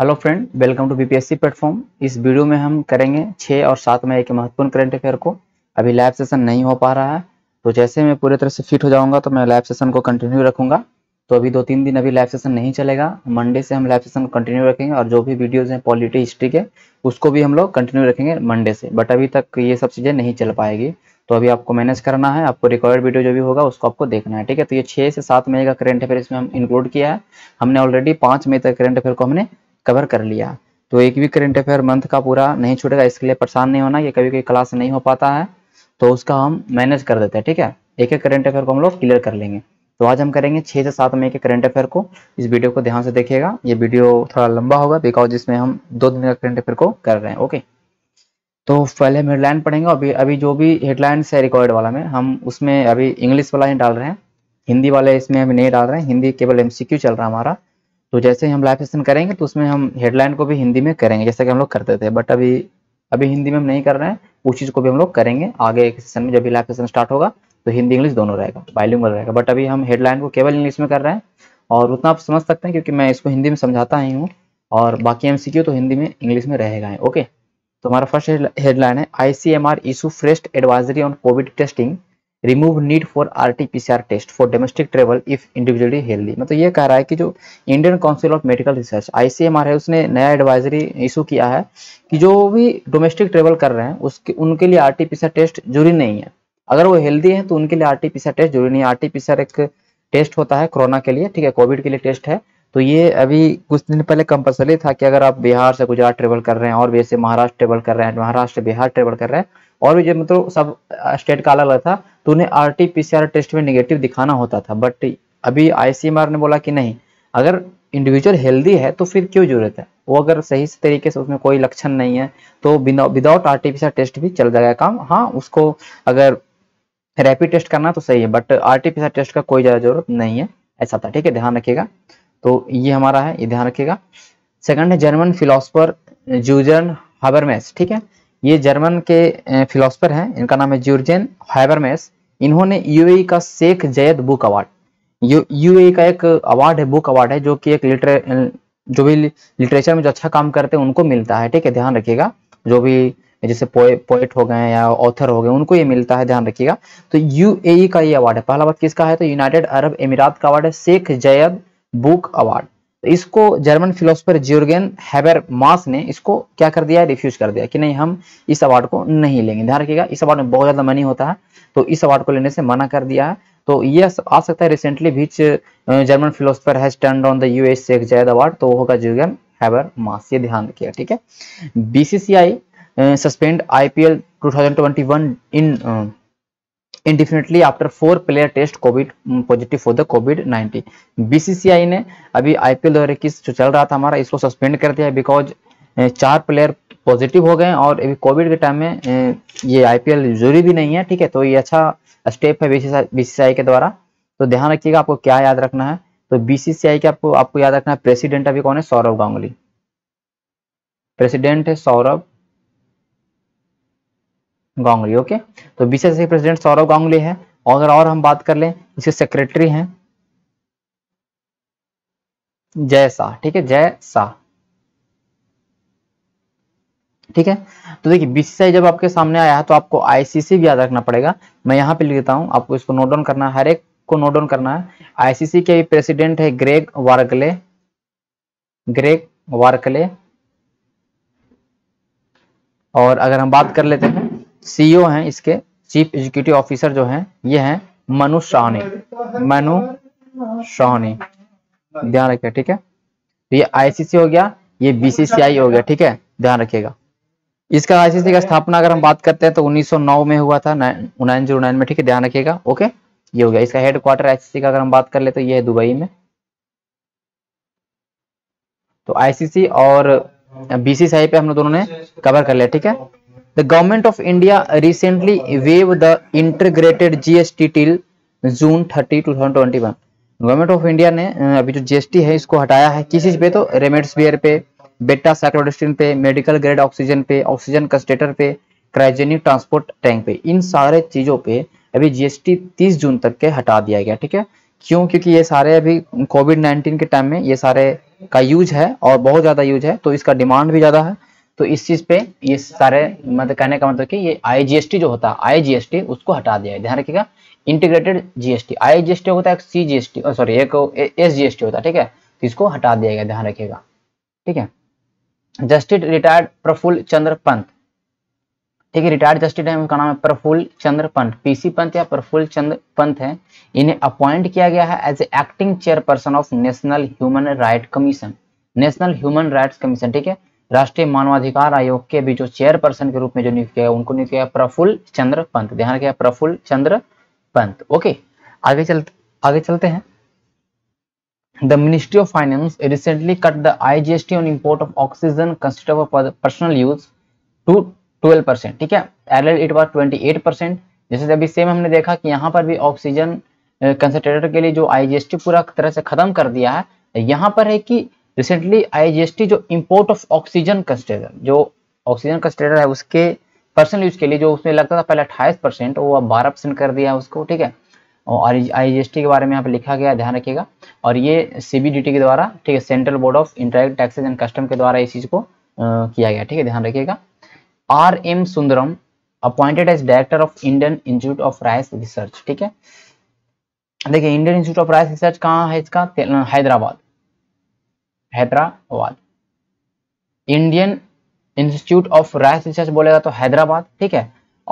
Hello friend welcome to BPSC platform इस video में हम करेंगे छः और सात में एक महत्वपूर्ण करंट अफेयर को अभी लाइव सेशन नहीं हो पा रहा है तो जैसे मैं पूरी तरह से फिट हो जाऊंगा तो मैं लाइव सेशन को कंटिन्यू रखूंगा तो अभी दो तीन दिन अभी लाइव सेशन नहीं चलेगा मंडे से हम लाइव सेशन कंटिन्यू रखेंगे और जो भी वीडियोज़ हैं पॉलिटी हिस्ट्री के उसको भी हम लोग कंटिन्यू रखेंगे मंडे से बट अभी तक ये सब चीज़ें नहीं चल पाएगी तो अभी आपको मैनेज करना है आपको रिकॉर्ड वीडियो जो भी होगा उसको आपको देखना है ठीक है तो ये छः से सात मई का करंट अफेयर इसमें हम इंक्लूड किया है हमने ऑलरेडी पाँच मई तक करंट अफेयर को हमने कवर कर लिया तो एक भी करेंट अफेयर मंथ का पूरा नहीं छूटेगा इसके लिए परेशान नहीं होना ये कभी कभी क्लास नहीं हो पाता है तो उसका हम मैनेज कर देते हैं ठीक है एक एक करेंट अफेयर को हम लोग क्लियर कर लेंगे तो आज हम करेंगे छः से सात मई के करंट अफेयर को इस वीडियो को ध्यान से देखिएगा ये वीडियो थोड़ा लंबा होगा बिकॉज इसमें हम दो दिन का करंट अफेयर को कर रहे हैं ओके तो पहले हम हेडलाइन पढ़ेंगे अभी अभी जो भी हेडलाइंस है रिकॉर्ड वाला में हम उसमें अभी इंग्लिश वाला ही डाल रहे हैं हिंदी वाले इसमें हम नहीं डाल रहे हैं हिंदी केवल एम चल रहा है हमारा तो जैसे ही हम लाइव सेशन करेंगे तो उसमें हम हेडलाइन को भी हिंदी में करेंगे जैसे कि हम लोग करते थे बट अभी अभी हिंदी में हम नहीं कर रहे हैं उस चीज़ को भी हम लोग करेंगे आगे एक सेशन में जब भी लाइव सेशन स्टार्ट होगा तो हिंदी इंग्लिश दोनों रहेगा बाइलिंगुअल रहेगा बट अभी हम हेडलाइन को केवल इंग्लिश में कर रहे हैं और उतना आप समझ सकते हैं क्योंकि मैं इसको हिंदी में समझाता ही हूँ और बाकी एम तो हिंदी में इंग्लिश में रहेगा ओके तो हमारा फर्स्ट हेडलाइन है I C M R issue fresh advisory on covid testing remove need for R T P C R test for domestic travel if individually healthy मतलब ये कह रहा है कि जो Indian council of medical research I C M R है उसने नया एडवाइजरी इशू किया है कि जो भी डोमेस्टिक ट्रेवल कर रहे हैं उसके उनके लिए R T P C R test जरूरी नहीं है अगर वो हेल्दी है तो उनके लिए R T P C R test जरूरी नहीं है R T P C R एक टेस्ट होता है कोरोना के लिए ठीक है कोविड के लिए टेस्ट है तो ये अभी कुछ दिन पहले कंपलसरी था कि अगर आप बिहार से गुजरात ट्रेवल कर रहे हैं और वैसे महाराष्ट्र ट्रेवल कर रहे हैं महाराष्ट्र बिहार ट्रेवल कर रहे हैं और भी जब मतलब सब स्टेट का अलग अलग था तो उन्हें आर टी टेस्ट में निगेटिव दिखाना होता था बट अभी आई ने बोला कि नहीं अगर इंडिविजुअल हेल्दी है तो फिर क्यों जरूरत है वो अगर सही से तरीके से उसमें कोई लक्षण नहीं है तो विदाउट आर टी टेस्ट भी चल जाएगा काम हाँ उसको अगर रैपिड टेस्ट करना तो सही है बट आर टेस्ट का कोई ज़्यादा जरूरत नहीं है ऐसा था ठीक है ध्यान रखिएगा तो ये हमारा है ये ध्यान रखिएगा सेकंड है जर्मन फिलोसफर जूजन हाबरमेस ठीक है ये जर्मन के फिलोसफर हैं इनका नाम है जूर्जेन हाइबरमेस इन्होंने यूएई e का Sheikh Zayed book award U UAE e का एक अवार्ड है बुक अवार्ड है जो कि एक लिटरे जो भी लिटरेचर में जो अच्छा काम करते हैं उनको मिलता है ठीक है ध्यान रखिएगा जो भी जैसे पोएट हो गए या ऑथर हो गए उनको ये मिलता है ध्यान रखिएगा तो यूएई e का ये अवार्ड है पहला बात किसका है तो यूनाइटेड अरब अमीरात का अवार्ड है शेख जैद बुक अवार्ड तो इसको German philosopher Jurgen Habermas ने इसको क्या कर दिया रिफ्यूज कर दिया कि नहीं हम इस अवार्ड को नहीं लेंगे ध्यान रखिएगा इस अवार्ड में बहुत ज्यादा मनी होता है तो इस अवार्ड को लेने से मना कर दिया है तो ये आ सकता है रिसेंटली बीच German philosopher has turn on the US से जैद अवार्ड तो होगा जियोर्गेन हैबर मास ये ध्यान रखिएगा ठीक है BCCI suspend IPL 2021 in indefinitely after four player test covid positive for the covid 19 BCCI ने अभी आईपीएल दो जो चल रहा था हमारा इसको सस्पेंड कर दिया बिकॉज चार प्लेयर पॉजिटिव हो गए और अभी कोविड के टाइम में ये आईपीएल जरूरी भी नहीं है ठीक है तो ये अच्छा स्टेप है बीसीसीआई के द्वारा तो ध्यान रखिएगा आपको क्या याद रखना है तो बीसीसीआई के आपको आपको याद रखना है प्रेसिडेंट अभी कौन है सौरभ गांगुली प्रेसिडेंट है सौरभ गांगुली ओके तो बीसीसीआई प्रेसिडेंट सौरव गांगुली है अगर और हम बात कर लें इसके सेक्रेटरी हैं जय शाह ठीक है जय शाह ठीक है तो देखिए बीसीसीआई जब आपके सामने आया है तो आपको आईसीसी भी याद रखना पड़ेगा मैं यहां पे लिखता हूं आपको इसको नोट डाउन करना है हर एक को नोट डाउन करना है आईसीसी के प्रेसिडेंट है ग्रेग वार्कले ग्रेग वार्कले और अगर हम बात कर लेते हैं सीईओ हैं इसके चीफ एग्जीक्यूटिव ऑफिसर जो हैं ये हैं मनु शाहनी मनु शाहनी ध्यान रखिए ठीक है तो ये आईसीसी हो गया ये बीसीसीआई हो गया ठीक है ध्यान रखिएगा इसका आईसीसी का स्थापना अगर हम बात करते हैं तो 1909 में हुआ था उन्नीस में ठीक है ध्यान रखिएगा ओके ये हो गया इसका हेडक्वार्टर आईसीसी का अगर हम बात कर ले तो ये है दुबई में तो आईसीसी और बीसीसीआई पे हम लोग दोनों ने कवर कर लिया ठीक है The government of India recently waived the integrated GST till June 30 2021 government of India ने अभी जो जीएसटी है इसको हटाया है किसी चीज पे तो रेमडेसिवियर पे बेटा साइक्लोडेस्टिन पे मेडिकल ग्रेड ऑक्सीजन पे ऑक्सीजन कंस्टेटर पे क्राइजेनिक ट्रांसपोर्ट टैंक पे इन सारे चीजों पे अभी जीएसटी 30 जून तक के हटा दिया गया ठीक है क्यों क्योंकि ये सारे अभी कोविड 19 के टाइम में ये सारे का यूज है और बहुत ज्यादा यूज है तो इसका डिमांड भी ज्यादा है तो इस चीज़ पे ये सारे मतलब कहने का मतलब कि ये आईजीएसटी जो होता है आईजीएसटी उसको हटा दिया है ध्यान रखिएगा इंटीग्रेटेड जीएसटी आईजीएसटी होता है सी जीएसटी सॉरी एक एस टी होता है ठीक है तो इसको हटा दिया गया ध्यान रखिएगा ठीक है जस्टिस रिटायर्ड प्रफुल्ल चंद्र पंत ठीक है रिटायर्ड जस्टिस है उनका नाम है प्रफुल्ल चंद्र पंत पीसी पंत या प्रफुल्ल चंद्र पंत है इन्हें अपॉइंट किया गया है as acting chairperson of national human right commission national human rights commission ठीक है राष्ट्रीय मानवाधिकार आयोग के भी जो चेयरपर्सन के रूप में जो नियुक्त किया उनको नियुक्त किया प्रफुल्ल चंद्र पंत ध्यान रखिए प्रफुल्ल चंद्र पंत ओके आगे चल आगे चलते हैं the ministry of finance recently cut the IGST on import of oxygen personal use to twelve percent ठीक है earlier it was twenty eight percent जैसे अभी सेम हमने देखा कि यहाँ पर भी ऑक्सीजन कंसेंट्रेटर के लिए जो आईजीएसटी पूरा तरह से खत्म कर दिया है यहाँ पर है कि रिसेंटली आईजीएसटी जो इंपोर्ट ऑफ ऑक्सीजन कंस्ट्रेडर जो ऑक्सीजन कंस्ट्रेडर है उसके पर्सनल यूज के लिए जो उसमें लगता था पहले अट्ठाईस परसेंट वो अब बारह परसेंट कर दिया उसको ठीक है और आई के बारे में यहाँ पे लिखा गया ध्यान रखिएगा और ये सी के द्वारा ठीक है central board of indirect taxes and custom के द्वारा इस चीज़ को आ, किया गया ठीक है ध्यान रखिएगा R M Sundaram appointed as director of Indian institute of rice research ठीक है देखिए Indian institute of rice research कहाँ है इसका Hyderabad Hyderabad Indian institute of rice research बोलेगा तो हैदराबाद ठीक है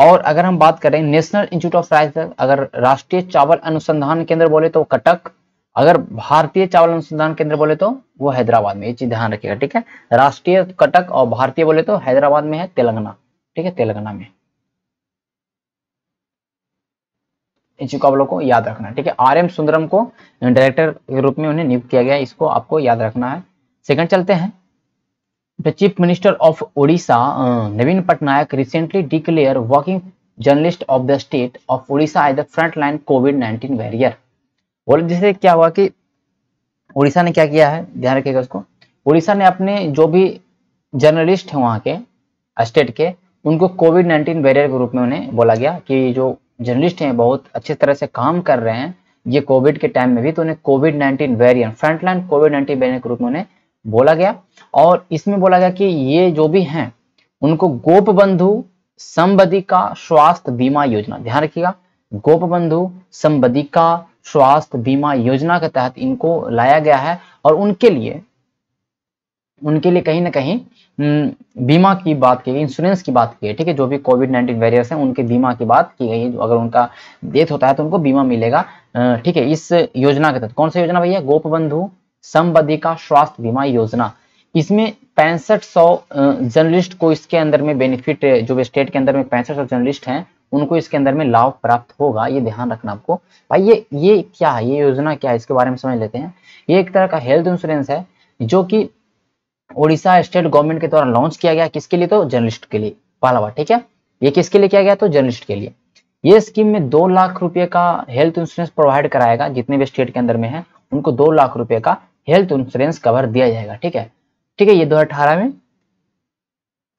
और अगर हम बात करें नेशनल इंस्टीट्यूट ऑफ राइस अगर राष्ट्रीय चावल अनुसंधान केंद्र बोले तो कटक अगर भारतीय चावल अनुसंधान केंद्र बोले तो वो हैदराबाद में ये चीज ध्यान रखिएगा ठीक है राष्ट्रीय कटक और भारतीय बोले तो हैदराबाद में है तेलंगाना ठीक है तेलंगाना में इन चीजों को आप लोग को याद रखना है ठीक है आर एम सुंदरम को डायरेक्टर के रूप में उन्हें नियुक्त किया गया इसको आपको याद रखना है सेकंड चलते हैं the chief minister of Orissa Naveen Patnaik recently declare working journalist of the state of Orissa as the front line covid nineteen warrior बोले जिससे क्या हुआ कि उड़ीसा ने क्या किया है ध्यान रखिएगा उसको उड़ीसा ने अपने जो भी जर्नलिस्ट है वहां के स्टेट के उनको कोविड नाइन्टीन वेरियर के रूप में उन्हें बोला गया कि जो जर्नलिस्ट हैं बहुत अच्छे तरह से काम कर रहे हैं ये कोविड के टाइम में भी तो उन्हें covid nineteen variant frontline covid nineteen variant के रूप में उन्हें बोला गया और इसमें बोला गया कि ये जो भी हैं उनको गोप बंधु संबदिका स्वास्थ्य बीमा योजना ध्यान रखिएगा गोप बंधु संबदिका स्वास्थ्य बीमा योजना के तहत इनको लाया गया है और उनके लिए उनके लिए कहीं ना कहीं हम्म, बीमा की बात की गई इंश्योरेंस की बात की है ठीक है जो भी कोविड नाइन्टीन वेरियर्स हैं उनके बीमा की बात की गई है अगर उनका डेथ होता है तो उनको बीमा मिलेगा ठीक है इस योजना के तहत कौन सा योजना भैया गोप बंधु संबदी का स्वास्थ्य बीमा योजना इसमें पैंसठ सौ जर्नलिस्ट को इसके अंदर में बेनिफिट जो स्टेट के अंदर में पैंसठ सौ जर्नलिस्ट हैं उनको इसके अंदर में लाभ प्राप्त होगा ये ध्यान रखना आपको भाई ये ये क्या है ये योजना क्या है इसके बारे में समझ लेते हैं ये एक तरह का हेल्थ इंश्योरेंस है जो कि ओडिशा स्टेट गवर्नमेंट के द्वारा लॉन्च किया गया किसके लिए तो जर्नलिस्ट के लिए पहला बार ठीक है ये किसके लिए किया गया तो जर्नलिस्ट के लिए ये स्कीम में दो लाख रुपए का हेल्थ इंश्योरेंस प्रोवाइड कराएगा जितने भी स्टेट के अंदर में है उनको दो लाख रुपए का हेल्थ इंश्योरेंस कवर दिया जाएगा ठीक है ठीक है ये 2018 में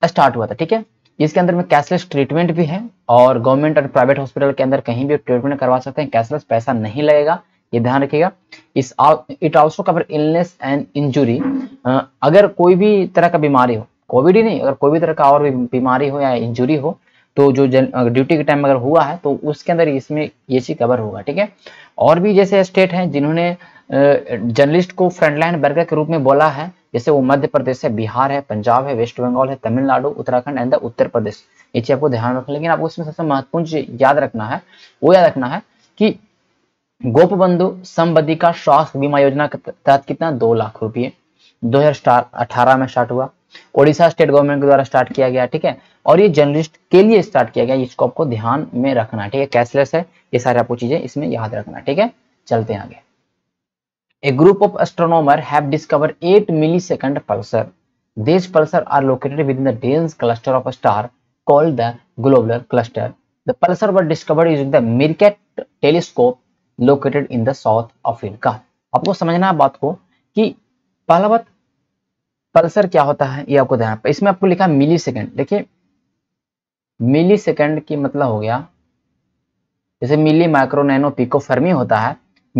स्टार्ट हुआ था ठीक है इसके अंदर में कैशलेस ट्रीटमेंट भी है और गवर्नमेंट और प्राइवेट हॉस्पिटल के अंदर कहीं भी ट्रीटमेंट करवा सकते हैं कैशलेस पैसा नहीं लगेगा ये ध्यान रखिएगा इस it also cover illness and injury अगर कोई भी तरह का बीमारी हो कोविड ही नहीं अगर कोई भी तरह का और भी बीमारी हो या इंजुरी हो तो जो ड्यूटी के टाइम अगर हुआ है तो उसके अंदर इसमें ये चीज कवर होगा ठीक है और भी जैसे स्टेट हैं जिन्होंने जर्नलिस्ट को फ्रंटलाइन वर्कर के रूप में बोला है जैसे वो मध्य प्रदेश है बिहार है पंजाब है वेस्ट बंगाल है तमिलनाडु उत्तराखंड एंड उत्तर प्रदेश ये चीज आपको ध्यान रखना लेकिन आपको इसमें सबसे महत्वपूर्ण चीज याद रखना है वो याद रखना है कि गोपबंधु संबद्धि का स्वास्थ्य बीमा योजना के तहत कितना दो लाख रुपये दो हजार में स्टार्ट हुआ ओडिशा स्टेट गवर्नमेंट के द्वारा स्टार्ट किया गया ठीक है और ये जर्नलिस्ट के लिए स्टार्ट किया गया इसको आपको ध्यान में रखना ठीक है कैशलेस है ये सारे आपको चीजें इसमें याद रखना ठीक है चलते हैं आगे A group of astronomers have discovered 8 millisecond pulsar. These pulsar are located within the dense cluster of a star called the globular cluster. The pulsar were discovered using the Meerkat telescope located in the South Africa. आपको समझना है बात को कि पहला बात Pulsar क्या होता है ये आपको ध्यान इसमें आपको लिखा मिली सेकेंड देखिए मिली सेकेंड की मतलब हो गया जैसे milli micro nano pico fermi होता है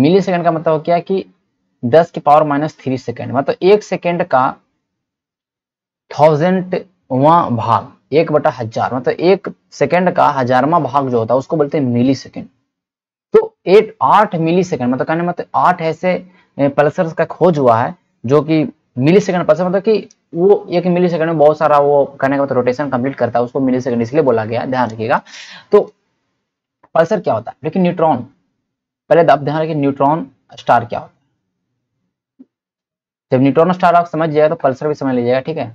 मिली सेकेंड का मतलब हो गया कि दस की पावर माइनस थ्री सेकेंड मतलब एक सेकेंड का थाउजेंड वा भाग एक बटा हजार मतलब एक सेकेंड का हजारवा भाग जो होता है उसको बोलते हैं मिली सेकेंड तो एट आठ मिली सेकेंड मतलब कहने मतलब आठ ऐसे पल्सर का खोज हुआ है जो कि मिली सेकेंड पल्सर मतलब कि वो एक मिली सेकेंड में बहुत सारा वो कहने का मतलब रोटेशन कंप्लीट करता है उसको मिली सेकेंड इसलिए बोला गया ध्यान रखिएगा तो पल्सर क्या होता है लेकिन न्यूट्रॉन पहले आप ध्यान रखिए न्यूट्रॉन स्टार क्या होता है जब न्यूट्रॉन स्टार आप समझ जाएगा तो पल्सर भी समझ लीजिएगा ठीक है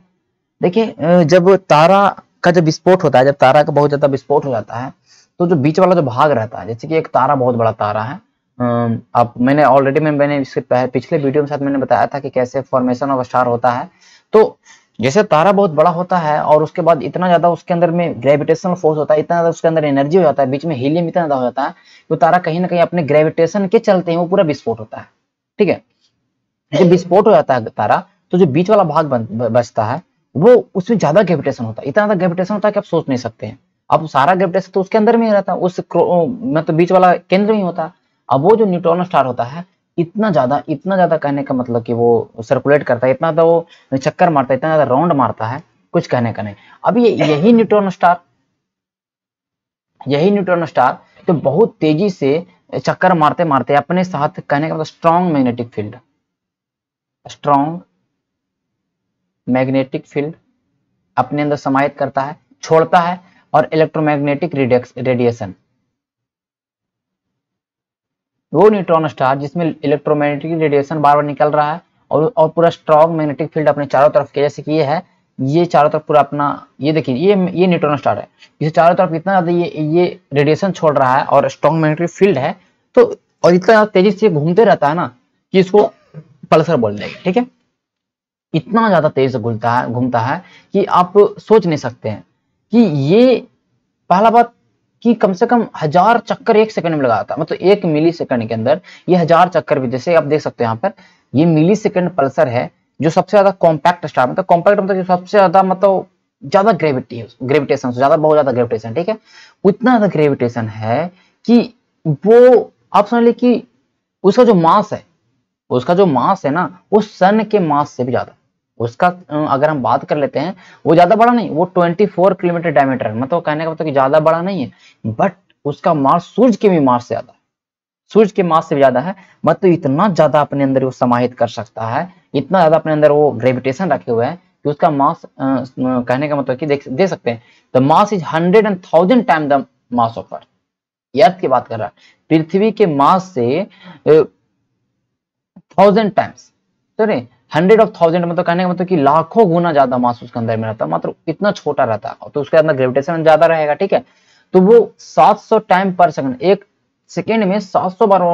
देखिए जब तारा का जब विस्फोट होता है जब तारा का बहुत ज्यादा विस्फोट हो जाता है तो जो बीच वाला जो भाग रहता है जैसे कि एक तारा बहुत बड़ा तारा है अब मैंने ऑलरेडी मैं मैंने इसके पिछले वीडियो में साथ मैंने बताया था कि कैसे फॉर्मेशन ऑफ स्टार होता है तो जैसे तारा बहुत बड़ा होता है और उसके बाद इतना ज्यादा उसके अंदर में ग्रेविटेशनल फोर्स होता है इतना ज्यादा उसके अंदर एनर्जी हो जाता है बीच में हीलियम इतना ज्यादा हो जाता है तो तारा कहीं ना कहीं अपने ग्रेविटेशन के चलते ही वो पूरा विस्फोट होता है ठीक है जब विस्फोट हो जाता है तारा तो जो बीच वाला भाग बचता है वो उसमें ज्यादा ग्रेविटेशन होता है इतना ज्यादा ग्रेविटेशन होता है कि आप सोच नहीं सकते हैं अब सारा ग्रेविटेशन तो उसके अंदर में ही रहता है उस मतलब बीच वाला केंद्र में होता है अब वो जो न्यूट्रॉन स्टार होता है इतना ज्यादा इतना ज्यादा कहने का मतलब कि वो सर्कुलेट करता है इतना ज्यादा वो चक्कर मारता है इतना ज्यादा राउंड मारता है कुछ कहने का नहीं अब ये यही न्यूट्रॉन स्टार यही न्यूट्रॉन स्टार जो बहुत तेजी से चक्कर मारते मारते अपने साथ कहने का मतलब strong magnetic field strong magnetic field अपने अंदर समाहित करता है छोड़ता है और इलेक्ट्रोमैग्नेटिक रेडिएशन वो न्यूट्रॉन स्टार जिसमें इलेक्ट्रोमैग्नेटिक रेडिएशन बार बार निकल रहा है और और पूरा स्ट्रॉन्ग मैग्नेटिक फील्ड अपने चारों तरफ के जैसे कि ये है ये चारों तरफ पूरा अपना ये देखिए ये ये न्यूट्रॉन स्टार है इसे चारों तरफ इतना ज्यादा ये ये रेडिएशन छोड़ रहा है और स्ट्रॉन्ग मैग्नेटिक फील्ड है तो और इतना तेजी से घूमते रहता है ना कि इसको पल्सर बोल देंगे ठीक है इतना ज्यादा तेज घूमता है घूमता है कि आप सोच नहीं सकते हैं कि ये पहला बात कि कम से कम हजार चक्कर एक सेकंड में लगाता मतलब एक मिली सेकंड के अंदर ये हजार चक्कर भी जैसे आप देख सकते हैं यहाँ पर ये मिली सेकंड पल्सर है जो सबसे ज्यादा कॉम्पैक्ट स्टार मतलब कॉम्पैक्ट मतलब सबसे ज्यादा मतलब ज्यादा ग्रेविटी है ग्रेविटेशन ज्यादा बहुत ज्यादा ग्रेविटेशन ठीक है इतना ज्यादा ग्रेविटेशन है कि वो आप समझ ली कि उसका जो मास है उसका जो मास है ना वो सन के मास से भी ज्यादा उसका अगर हम बात कर लेते हैं वो ज्यादा बड़ा नहीं वो 24 किलोमीटर डायमीटर मतलब कहने का मतलब कि ज्यादा बड़ा नहीं है बट उसका मास सूर्य के भी मास से ज्यादा सूर्य के मास से ज्यादा है मतलब इतना ज्यादा अपने अंदर वो समाहित कर सकता है इतना ज्यादा अपने अंदर वो ग्रेविटेशन रखे हुए हैं कि उसका मास कहने का मतलब कि देख दे सकते हैं the mass is hundred and thousand time the mass of earth की बात कर रहा है पृथ्वी के मास से थाउजेंड टाइम्स तो रे हंड्रेड ऑफ थाउजेंड मतलब कहने का मतलब कि लाखों गुना ज्यादा मास उसके अंदर में रहता है मात्र इतना छोटा रहता तो उसके अंदर ग्रेविटेशन ज्यादा रहेगा ठीक है तो वो 700 टाइम पर सेकंड एक सेकंड में 700 बार वो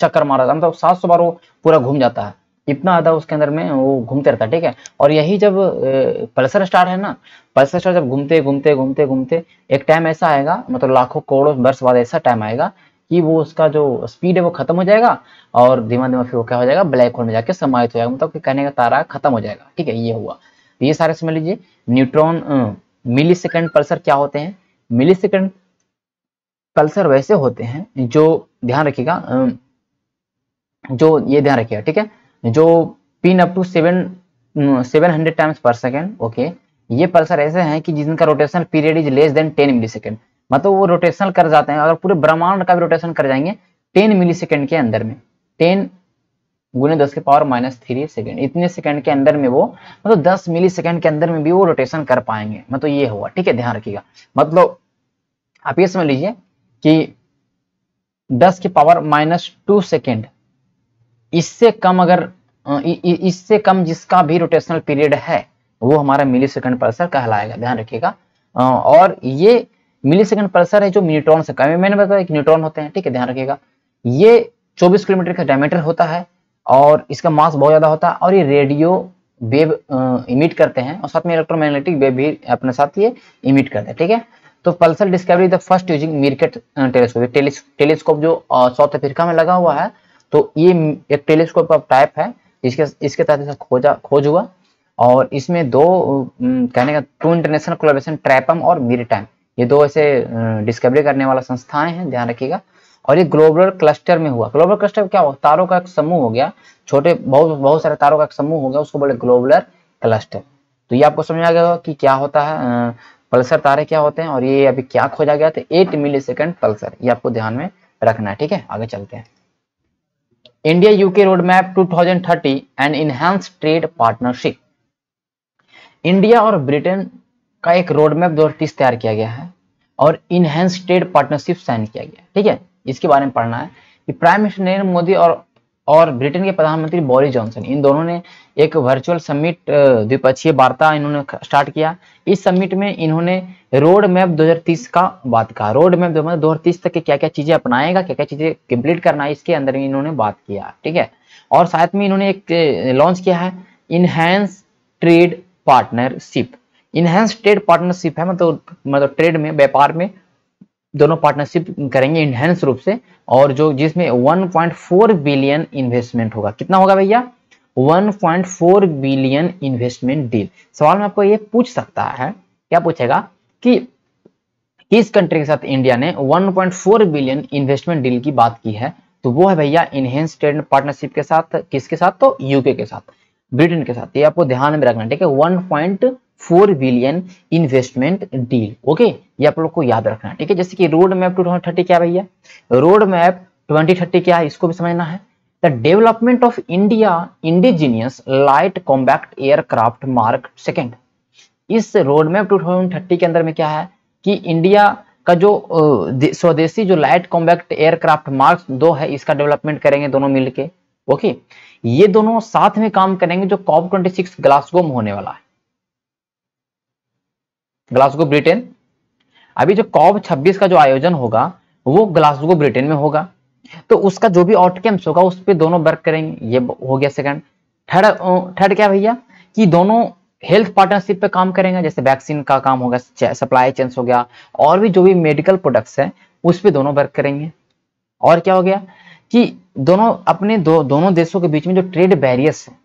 चक्कर मारा था मतलब 700 बार वो पूरा घूम जाता है इतना आधा उसके अंदर में वो घूमते रहता है ठीक है और यही जब पल्सर स्टार है ना पल्सर स्टार जब घूमते घूमते घूमते घूमते एक टाइम ऐसा आएगा मतलब लाखों करोड़ों वर्ष बाद ऐसा टाइम आएगा कि वो उसका जो स्पीड है वो खत्म हो जाएगा और धीमा धीमा फिर वो क्या हो जाएगा ब्लैक होल में जाके समाहित हो जाएगा मतलब कि कहने का तारा खत्म हो जाएगा ठीक है ये हुआ तो ये सारे समझ लीजिए न्यूट्रॉन मिली सेकेंड पल्सर क्या होते हैं मिली सेकेंड पल्सर वैसे होते हैं जो ध्यान रखिएगा जो ये ध्यान रखिएगा ठीक है जो spin up to seven seven hundred times per second okay ये पल्सर ऐसे हैं कि जिनका rotation period is less than ten milli second मतलब वो रोटेशनल कर जाते हैं अगर पूरे ब्रह्मांड का भी रोटेशन कर जाएंगे टेन मिली सेकेंड के अंदर में टेन गुने दस के पावर माइनस थ्री सेकेंड इतने सेकेंड के अंदर में वो मतलब दस मिली सेकेंड के अंदर में भी वो रोटेशन कर पाएंगे मतलब ये हुआ ठीक है ध्यान रखिएगा मतलब आप ये समझ लीजिए कि दस के पावर माइनस टू सेकेंड इससे कम अगर इससे कम जिसका भी रोटेशनल पीरियड है वो हमारा मिली सेकेंड पर असर कहलाएगा ध्यान रखिएगा और ये मिली सेकेंड पल्सर है जो न्यूट्रॉन से कम है मैंने बताया एक न्यूट्रॉन होते हैं ठीक है ध्यान रखिएगा ये 24 किलोमीटर का डायमीटर होता है और इसका मास बहुत ज़्यादा होता है और ये रेडियो वेव इमिट करते हैं और साथ में इलेक्ट्रोमैग्नेटिक वेव भी अपने साथ ये इमिट करते हैं ठीक है तो pulsar discovery the first using MeerKAT telescope telescope जो साउथ अफ्रीका में लगा हुआ है तो ये एक टेलीस्कोप ऑफ टाइप है इसके इसके तहत खोजा खोज हुआ और इसमें दो कहने का टू इंटरनेशनल कोलेबोरेशन ट्रैपम और मिरीटैम ये दो ऐसे डिस्कवरी करने वाला संस्थाएं हैं ध्यान रखिएगा और ये ग्लोबल क्लस्टर में हुआ ग्लोबल क्लस्टर क्या हुआ तारों का एक समूह हो गया छोटे बहुत बहुत सारे तारों का एक समूह हो गया उसको बोले ग्लोबुलर क्लस्टर तो ये आपको समझ आ गया कि क्या होता है पल्सर तारे क्या होते हैं और ये अभी क्या खोजा गया था एट मिली पल्सर ये आपको ध्यान में रखना है ठीक है आगे चलते हैं India UK road map thirty and enhance trade partnership India और ब्रिटेन का एक रोड मैप दो तैयार किया गया है और इनहेंस ट्रेड पार्टनरशिप साइन किया गया ठीक है इसके बारे में पढ़ना है कि प्राइम मिनिस्टर नरेंद्र मोदी और और ब्रिटेन के प्रधानमंत्री बोरिस जॉनसन इन दोनों ने एक वर्चुअल समिट द्विपक्षीय वार्ता इन्होंने स्टार्ट किया इस समिट में इन्होंने रोड मैप 2030 का बात कहा रोड मैप दो मतलब हजार तक के क्या क्या चीजें अपनाएगा क्या क्या चीजें कंप्लीट करना है इसके अंदर में इन्होंने बात किया ठीक है और साथ में इन्होंने एक लॉन्च किया है enhance trade partnership enhance trade partnership है मतलब मतलब ट्रेड में व्यापार में दोनों पार्टनरशिप करेंगे इनहेंस रूप से और जो जिसमें 1.4 बिलियन इन्वेस्टमेंट होगा कितना होगा भैया 1.4 बिलियन इन्वेस्टमेंट डील सवाल में आपको ये पूछ सकता है क्या पूछेगा कि किस कंट्री के साथ इंडिया ने 1.4 बिलियन इन्वेस्टमेंट डील की बात की है तो वो है भैया इनहेंस ट्रेड पार्टनरशिप के साथ किसके साथ तो यूके के साथ ब्रिटेन के साथ ये आपको ध्यान में रखना ठीक है one four billion investment deal okay ये आप लोग को याद रखना है ठीक है जैसे कि रोड मैप टू थर्टी क्या भैया रोड मैप ट्वेंटी थर्टी क्या है इसको भी समझना है the development of India indigenous light combat aircraft mark second इस रोड मैप टू के अंदर में क्या है कि इंडिया का जो स्वदेशी जो लाइट कॉम्बैक्ट एयरक्राफ्ट मार्क दो है इसका डेवलपमेंट करेंगे दोनों मिलके ओके ये दोनों साथ में काम करेंगे जो कॉप ट्वेंटी सिक्स ग्लासगो में होने वाला है ग्लासगो ब्रिटेन अभी जो कॉब 26 का जो आयोजन होगा वो ग्लासगो ब्रिटेन में होगा तो उसका जो भी आउटकम्स होगा उस पर दोनों वर्क करेंगे ये हो गया सेकंड थर्ड थर्ड क्या भैया कि दोनों हेल्थ पार्टनरशिप पे काम करेंगे जैसे वैक्सीन का काम होगा सप्लाई चेंस हो गया और भी जो भी मेडिकल प्रोडक्ट्स है उस पर दोनों वर्क करेंगे और क्या हो गया कि दोनों अपने दो दोनों देशों के बीच में जो ट्रेड बैरियर्स है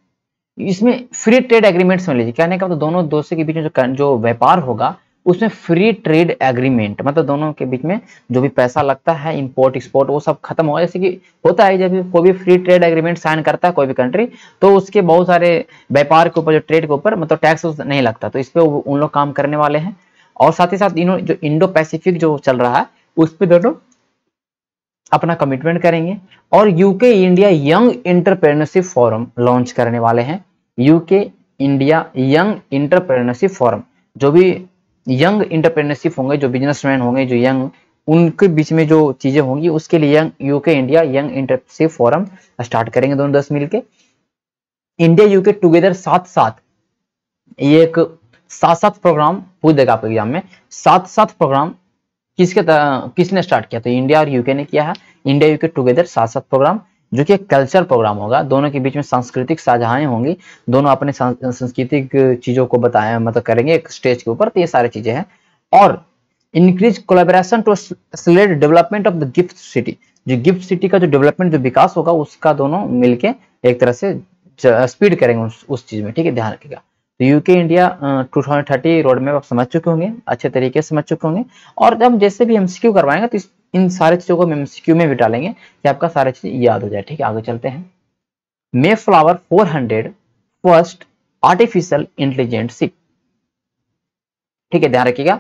इसमें फ्री ट्रेड एग्रीमेंट मिले लीजिए कहने का मतलब तो दोनों दोस्तों के बीच में जो जो व्यापार होगा उसमें फ्री ट्रेड एग्रीमेंट मतलब दोनों के बीच में जो भी पैसा लगता है इंपोर्ट एक्सपोर्ट वो सब खत्म होगा जैसे कि होता है जब कोई भी फ्री ट्रेड एग्रीमेंट साइन करता है कोई भी कंट्री तो उसके बहुत सारे व्यापार के ऊपर जो ट्रेड के ऊपर मतलब टैक्स नहीं लगता तो इस पर उन लोग काम करने वाले हैं और साथ ही साथ इन्होंने जो इंडो पैसिफिक जो चल रहा है उस पर दोनों अपना कमिटमेंट करेंगे और UK India young entrepreneurship forum launch करने वाले हैं UK India young entrepreneurship forum जो भी यंग इंटरप्रेनरशिप होंगे जो बिजनेसमैन होंगे जो यंग उनके बीच में जो चीजें होंगी उसके लिए young UK India young entrepreneurship forum start करेंगे दोनों दस के इंडिया यूके टुगेदर साथ साथ ये एक साथ साथ प्रोग्राम पूछ देगा आपके एग्जाम में साथ साथ प्रोग्राम किसके किसने स्टार्ट किया तो इंडिया और यूके ने किया है इंडिया यूके टुगेदर साथ साथ प्रोग्राम जो कि एक कल्चर प्रोग्राम होगा दोनों के बीच में सांस्कृतिक साझाएं होंगी दोनों अपने सांस्कृतिक चीजों को बताए मतलब करेंगे एक स्टेज के ऊपर तो ये सारी चीजें हैं और increase collaboration to slate development of the GIFT City जो गिफ्ट सिटी का जो डेवलपमेंट जो विकास होगा उसका दोनों मिलके एक तरह से स्पीड करेंगे उस, उस चीज में ठीक है ध्यान रखेगा तो UK India two thousand thirty road में आप समझ चुके होंगे अच्छे तरीके से समझ चुके होंगे और जब जैसे भी एमसीक्यू करवाएंगे तो इस इन सारे चीज़ों को एमसीक्यू में भी डालेंगे कि आपका सारा चीज़ याद हो जाए ठीक है आगे चलते हैं Mayflower four hundred first artificial intelligent ship ठीक है ध्यान रखिएगा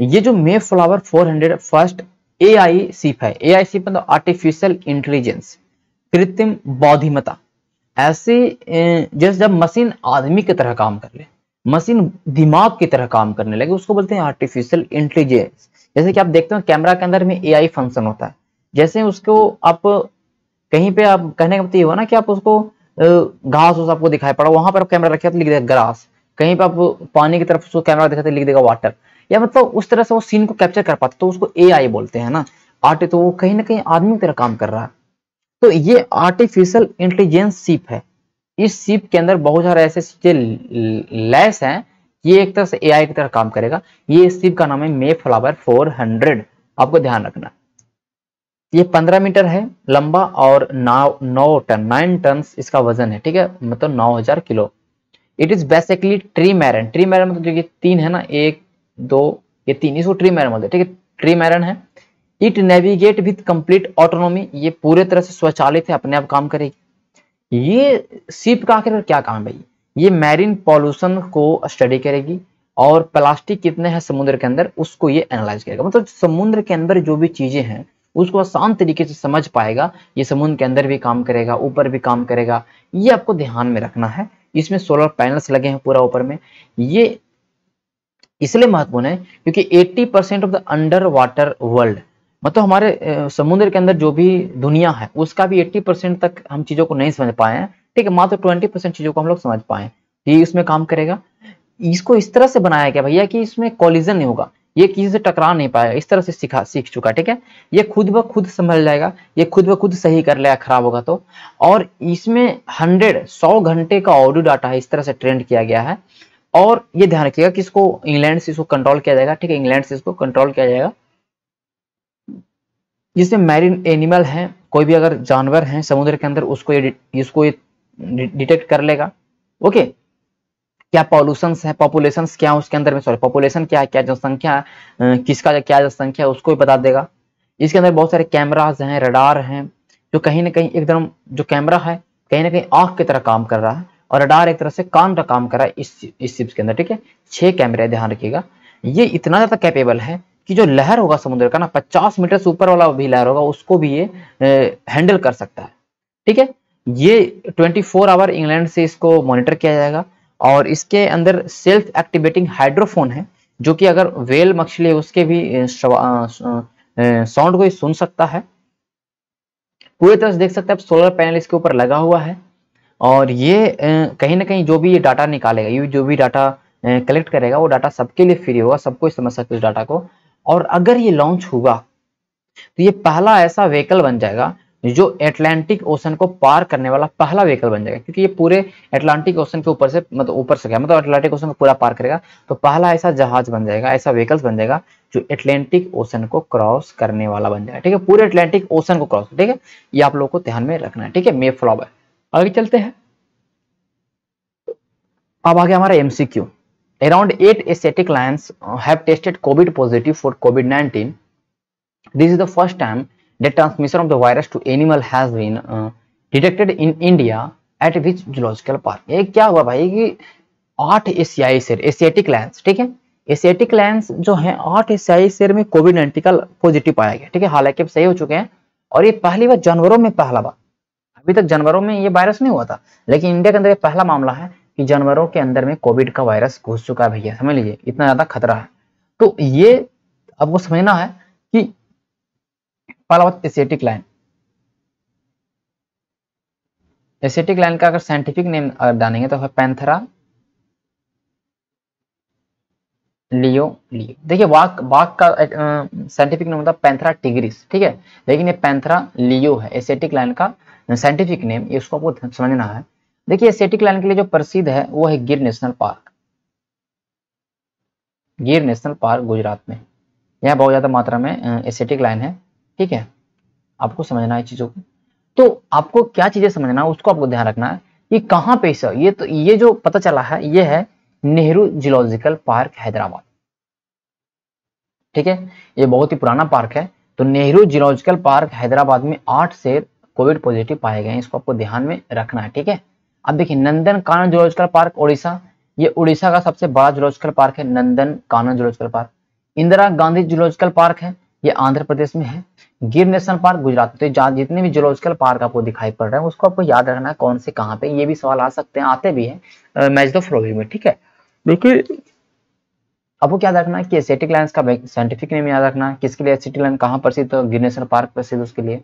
ये जो Mayflower four hundred first A I ship है ए आई सिप मतलब आर्टिफिशियल इंटेलिजेंस कृत्रिम बौद्धिमता ऐसे जैसे जब मशीन आदमी की तरह काम कर ले मशीन दिमाग की तरह काम करने लगे उसको बोलते हैं आर्टिफिशियल इंटेलिजेंस जैसे कि आप देखते हो कैमरा के अंदर में ए फंक्शन होता है जैसे उसको आप कहीं पे आप कहने का मतलब ये हुआ ना कि आप उसको घास उस आपको दिखाई पड़ा वहां पर आप कैमरा रखे तो लिख देगा ग्रास कहीं पे आप पानी की तरफ उसको कैमरा दिखाते लिख देगा वाटर या मतलब उस तरह से वो सीन को कैप्चर कर पाते तो उसको ए बोलते हैं ना आर्ट तो वो कहीं ना कहीं आदमी की तरह काम कर रहा है तो ये आर्टिफिशियल इंटेलिजेंस सीप है इस सीप के अंदर बहुत सारे ऐसे चीजें लैस हैं ये एक तरह से एआई की तरह काम करेगा ये सिप का नाम है मे फ्लावर फोर हंड्रेड आपको ध्यान रखना ये पंद्रह मीटर है लंबा और नौ नौ टन नाइन टन इसका वजन है ठीक है मतलब नौ हजार kilo it is basically trimaran trimaran मतलब जो ये तीन है ना एक दो ये तीन इसको ट्री मैरन बोलते हैं ठीक है ट्री मैरन है it navigate with complete autonomy ये पूरे तरह से स्वचालित है अपने आप काम करेगी ये सीप का आखिर क्या काम है भाई ये मैरिन पॉल्यूशन को स्टडी करेगी और प्लास्टिक कितने हैं समुद्र के अंदर उसको ये एनालाइज करेगा मतलब समुद्र के अंदर जो भी चीजें हैं उसको आसान तरीके से समझ पाएगा ये समुद्र के अंदर भी काम करेगा ऊपर भी काम करेगा ये आपको ध्यान में रखना है इसमें सोलर पैनल्स लगे हैं पूरा ऊपर में ये इसलिए महत्वपूर्ण है क्योंकि 80 percent of the underwater world मतलब हमारे समुद्र के अंदर जो भी दुनिया है उसका भी 80 परसेंट तक हम चीजों को नहीं समझ पाए हैं ठीक है मात्र ट्वेंटी परसेंट चीजों को हम लोग समझ पाए ये इसमें काम करेगा इसको इस तरह से बनाया गया भैया कि इसमें कॉलिजन नहीं होगा ये किसी से टकरा नहीं पाया इस तरह से सीखा सीख चुका ठीक है ये खुद ब खुद संभल जाएगा ये खुद ब खुद सही कर लेगा खराब होगा तो और इसमें हंड्रेड सौ घंटे का ऑडियो डाटा है इस तरह से ट्रेंड किया गया है और ये ध्यान रखिएगा कि इसको इंग्लैंड से इसको कंट्रोल किया जाएगा ठीक है इंग्लैंड से इसको कंट्रोल किया जाएगा जिसमें मैरिन एनिमल है कोई भी अगर जानवर है समुद्र के अंदर उसको ये इसको ये डिटेक्ट कर लेगा ओके क्या पॉल्यूशन है पॉपुलेशन क्या है उसके अंदर में सॉरी पॉपुलेशन क्या है क्या जनसंख्या किसका क्या जनसंख्या उसको भी बता देगा इसके अंदर बहुत सारे कैमराज हैं रडार हैं जो कहीं ना कहीं एकदम जो कैमरा है कहीं ना कहीं आंख की तरह काम कर रहा है और रडार एक तरह से कान का काम कर रहा है इस इस के अंदर ठीक है छह कैमरे ध्यान रखिएगा ये इतना ज्यादा कैपेबल है कि जो लहर होगा समुद्र का ना 50 मीटर से ऊपर वाला भी लहर होगा उसको भी ये हैंडल कर सकता है ठीक है ये 24 फोर आवर इंग्लैंड से इसको मॉनिटर किया जाएगा और इसके अंदर सेल्फ एक्टिवेटिंग हाइड्रोफोन है जो कि अगर वेल मछली है उसके भी साउंड को सुन सकता है पूरी तरह से देख सकते हैं आप सोलर पैनल इसके ऊपर लगा हुआ है और ये कहीं ना कहीं जो भी ये डाटा निकालेगा ये जो भी डाटा कलेक्ट करेगा वो डाटा सबके लिए फ्री होगा सबको समझ सकते उस डाटा को और अगर ये लॉन्च हुआ तो ये पहला ऐसा व्हीकल बन जाएगा जो एटलांटिक ओशन को पार करने वाला पहला व्हीकल बन जाएगा क्योंकि ये पूरे एटलांटिक ओशन के ऊपर से मतलब ऊपर से गया मतलब एटलांटिक ओशन को पूरा पार करेगा तो पहला ऐसा जहाज बन जाएगा ऐसा व्हीकल्स बन जाएगा जो एटलांटिक ओशन को क्रॉस करने वाला बन जाएगा ठीक है पूरे एटलांटिक ओशन को क्रॉस ठीक है ये आप लोगों को ध्यान में रखना है ठीक है मे फ्लॉबर आगे चलते हैं अब आगे हमारा MCQ around eight asiatic lions have tested covid positive for covid-19 this is the first time the transmission of the virus to animal has been uh, detected in India at which zoological park ये क्या हुआ भाई कि आठ एशियाई शेर Asiatic land ठीक है एशियाटिक लैंड जो है आठ एशियाई शेर में कोविड नाइन्टीन का पॉजिटिव पाया गया ठीक है हालांकि सही हो चुके हैं और ये पहली बार जानवरों में पहला बार अभी तक जानवरों में ये वायरस नहीं हुआ था लेकिन इंडिया के अंदर ये पहला मामला है कि जानवरों के अंदर में कोविड का वायरस घुस चुका है भैया समझ लीजिए इतना ज्यादा खतरा है तो ये आपको समझना है कि फलावत एसेटिक लाइन एसेटिक लाइन का अगर साइंटिफिक नेम अगर जानेंगे तो पैंथरा लियो लियो देखिए वाक वाक का साइंटिफिक नेम होता है पैंथरा टिग्रिस ठीक है लेकिन ये पैंथरा लियो है एसेटिक लाइन का साइंटिफिक नेम ये उसको आपको समझना है देखिए एसेटिक लाइन के लिए जो प्रसिद्ध है वो है Gir national park Gir national park Gujarat में यहाँ बहुत ज़्यादा मात्रा में एसेटिक लाइन है ठीक है आपको समझना है चीज़ों को तो आपको क्या चीज़ें समझना है उसको आपको ध्यान रखना है कि कहाँ पे सर ये तो ये जो पता चला है ये है नेहरू जियोलॉजिकल पार्क हैदराबाद ठीक है ये बहुत ही पुराना पार्क है तो नेहरू जियोलॉजिकल पार्क हैदराबाद में आठ शेर कोविड पॉजिटिव पाए गए हैं इसको आपको ध्यान में रखना है ठीक है अब देखिए नंदन कानन जियोलॉजिकल पार्क उड़ीसा ये उड़ीसा का सबसे बड़ा जियोलॉजिकल पार्क है Nandan Kanan geological park Indira Gandhi geological park है ये आंध्र प्रदेश में है गिर नेशनल पार्क गुजरात तो जितने भी जोलॉजिकल पार्क आपको दिखाई पड़ रहे हैं उसको आपको याद रखना है कौन से कहाँ पे ये भी सवाल आ सकते हैं आते भी हैं मैच द फ्लोवी में ठीक है देखिए आपको क्या रखना है कि एसेटिक लाइन्स का साइंटिफिक नेम याद रखना है किसके लिए एसेटिक लाइन कहाँ प्रसिद्ध है गिर नेशनल पार्क प्रसिद्ध उसके लिए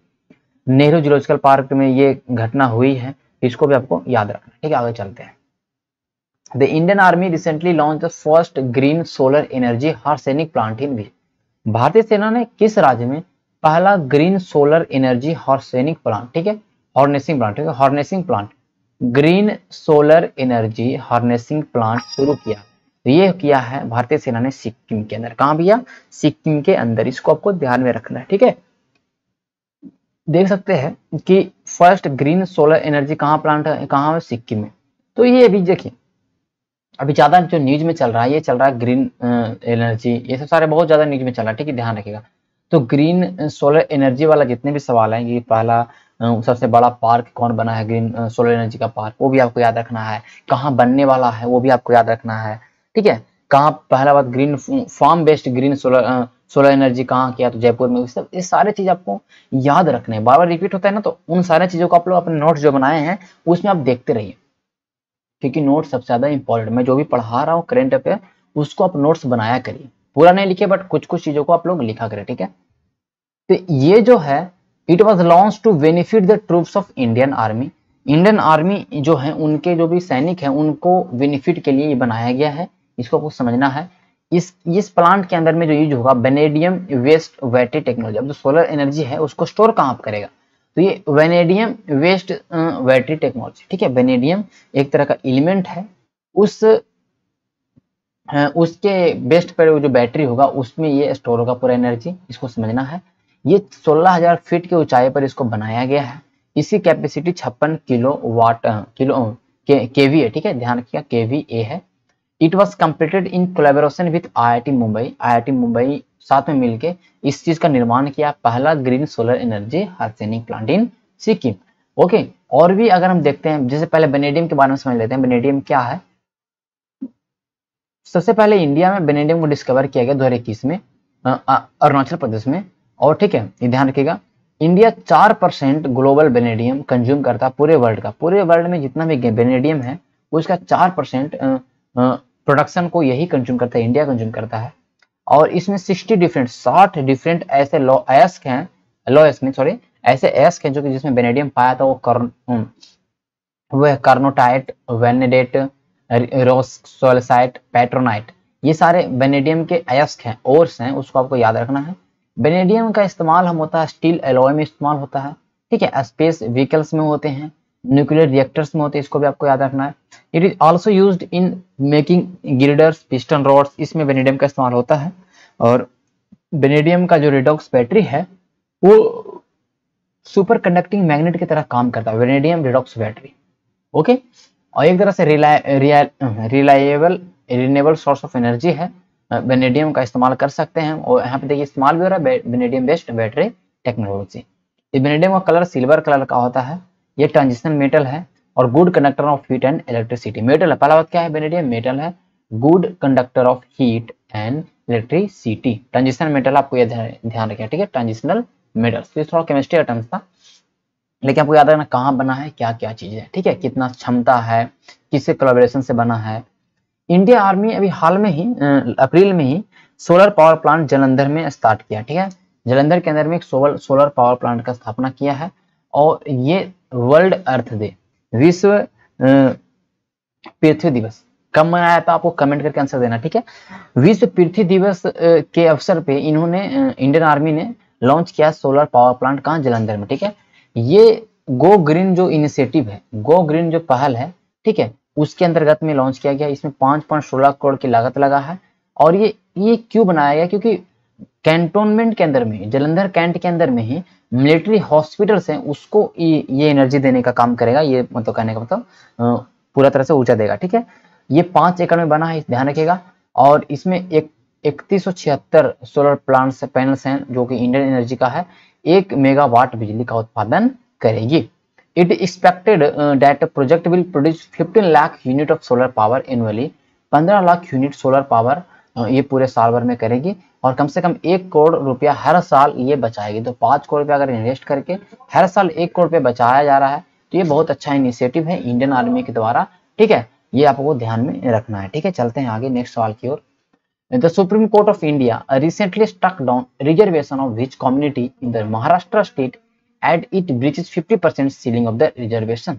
नेहरू जोलॉजिकल पार्क में ये घटना हुई है इसको भी आपको याद रखना ठीक है आगे चलते हैं the Indian army recently launch the first green solar energy harnessing plant in भारतीय सेना ने किस राज्य में पहला green solar energy harnessing plant ठीक है हॉर्नेसिंग प्लांट ठीक है harnessing plant green solar energy harnessing plant शुरू किया तो ये किया है भारतीय सेना ने सिक्किम के अंदर कहा भैया सिक्किम के अंदर इसको आपको ध्यान में रखना है ठीक है देख सकते हैं कि फर्स्ट ग्रीन सोलर एनर्जी कहाँ प्लांट है कहाँ है सिक्किम में तो ये अभी देखिए अभी ज्यादा जो न्यूज में चल रहा है ये चल रहा है ग्रीन एनर्जी ये सब सारे बहुत ज्यादा न्यूज में चल रहा है ठीक है ध्यान रखिएगा तो ग्रीन सोलर एनर्जी वाला जितने भी सवाल हैं ये पहला uh, सबसे बड़ा पार्क कौन बना है ग्रीन सोलर एनर्जी का पार्क वो भी आपको याद रखना है कहाँ बनने वाला है वो भी आपको याद रखना है ठीक है कहाँ पहला बात green farm based green solar solar energy कहाँ किया तो जयपुर में सब ये सारे चीज आपको याद रखने हैं बार बार रिपीट होता है ना तो उन सारे चीजों को आप लोग अपने नोट्स जो बनाए हैं उसमें आप देखते रहिए क्योंकि नोट्स सबसे ज्यादा इंपॉर्टेंट मैं जो भी पढ़ा रहा हूँ करेंट अफेयर उसको आप नोट्स बनाया करिए पूरा नहीं लिखे बट कुछ कुछ चीजों को आप लोग लिखा करें ठीक है तो ये जो है it was launch to benefit the troops of Indian army Indian army जो है उनके जो भी सैनिक हैं उनको बेनिफिट के लिए ये बनाया गया है इसको आपको समझना है इस इस प्लांट के अंदर में जो यूज होगा वेनेडियम वेस्ट वैटरी टेक्नोलॉजी अब जो सोलर एनर्जी है उसको स्टोर कहाँ आप करेगा तो ये वेनेडियम वेस्ट वैटरी टेक्नोलॉजी ठीक है वेनेडियम एक तरह का एलिमेंट है उस उसके बेस्ट पर जो बैटरी होगा उसमें ये स्टोर होगा पूरा एनर्जी इसको समझना है ये 16000 फीट की ऊंचाई पर इसको बनाया गया है इसकी कैपेसिटी छप्पन kilowatt kilo K V है ठीक है ध्यान रखिएगा के वी ए है it was completed in collaboration with I Mumbai I Mumbai साथ में मिलकर इस चीज का निर्माण किया पहला green solar energy harnessing plant in Sikkim okay और भी अगर हम देखते हैं जैसे पहले बेनेडियम के बारे में समझ लेते हैं बेनेडियम क्या है सबसे पहले इंडिया में बेनेडियम को डिस्कवर किया गया दो में अरुणाचल प्रदेश में और ठीक है ये ध्यान रखिएगा इंडिया चार परसेंट ग्लोबल बेनेडियम कंज्यूम करता पूरे वर्ल्ड का पूरे वर्ल्ड में जितना भी बेनेडियम है उसका चार परसेंट प्रोडक्शन को यही कंज्यूम करता है इंडिया कंज्यूम करता है और इसमें सिक्सटी डिफरेंट साठ डिफरेंट ऐसे लॉ एस्क हैं लॉ एस्क नहीं सॉरी ऐसे एस्क हैं जो कि जिसमें बेनेडियम पाया था वो कर वह कार्नोटाइट वेनेडेट रोसोलसाइट पेट्रोनाइट ये सारे बेनेडियम के अयस्क हैं ओर्स हैं उसको आपको याद रखना है बेनेडियम का इस्तेमाल हम होता है स्टील एलोय में इस्तेमाल होता है ठीक है स्पेस व्हीकल्स में होते हैं न्यूक्लियर रिएक्टर्स में होते हैं इसको भी आपको याद रखना है it is also use in making girders piston rods इसमें बेनेडियम का इस्तेमाल होता है और बेनेडियम का जो रिडॉक्स बैटरी है वो सुपर कंडक्टिंग मैग्नेट की तरह काम करता है बेनेडियम रिडॉक्स बैटरी ओके और एक तरह से reliable renewable source of energy है बेनेडियम का इस्तेमाल कर सकते हैं और यहाँ पे देखिए इस्तेमाल भी हो रहा है vanadium based battery technology vanadium का कलर सिल्वर कलर का होता है ये ट्रांजिशन मेटल है और good conductor of heat and electricity metal है पहला बात क्या है बेनेडियम मेटल है good conductor of heat and electricity transitional metal आपको यह ध्यान रखें ठीक है ट्रांजिशनल मेटल तो थोड़ा केमिस्ट्री का टर्म्स था लेकिन आपको याद रखना कहाँ बना है क्या क्या चीज़ें ठीक है कितना क्षमता है किससे कोलाबोरेशन से बना है इंडिया आर्मी अभी हाल में ही अप्रैल में ही सोलर पावर प्लांट जलंधर में स्टार्ट किया ठीक है जलंधर के अंदर में एक सोलर सोलर पावर प्लांट का स्थापना किया है और ये वर्ल्ड अर्थ डे विश्व पृथ्वी दिवस कब मनाया था आपको कमेंट करके आंसर देना ठीक है विश्व पृथ्वी दिवस के अवसर पे इन्होंने इंडियन आर्मी ने लॉन्च किया सोलर पावर प्लांट कहाँ जलंधर में ठीक है ये गो ग्रीन जो इनिशिएटिव है गो ग्रीन जो पहल है ठीक है उसके अंतर्गत में लॉन्च किया गया इसमें पांच पॉइंट सोलह करोड़ की लागत लगा है और ये ये क्यों बनाया गया क्योंकि कैंटोनमेंट के अंदर में जलंधर कैंट के अंदर में ही मिलिट्री हॉस्पिटल्स हैं उसको ये ये एनर्जी देने का काम करेगा ये मतलब कहने का मतलब पूरा तरह से ऊर्जा देगा ठीक है ये पांच एकड़ में बना है ध्यान रखेगा और इसमें एक इकतीस सोलर प्लांट्स पैनल्स हैं जो कि इंडियन एनर्जी का है एक मेगावाट बिजली का उत्पादन करेगी it expected that project will produce 15 lakh unit of solar power annually 15 lakh unit solar power ये पूरे साल भर में करेगी और कम से कम एक करोड़ रुपया हर साल ये बचाएगी तो पांच करोड़ रुपया अगर इन्वेस्ट करके हर साल एक करोड़ रुपया बचाया जा रहा है तो ये बहुत अच्छा इनिशिएटिव है इंडियन आर्मी के द्वारा ठीक है ये आपको ध्यान में रखना है ठीक है चलते हैं आगे नेक्स्ट सवाल की ओर The Supreme Court of India uh, recently struck down reservation of which community in the Maharashtra state at it breaches 50 percent ceiling of the reservation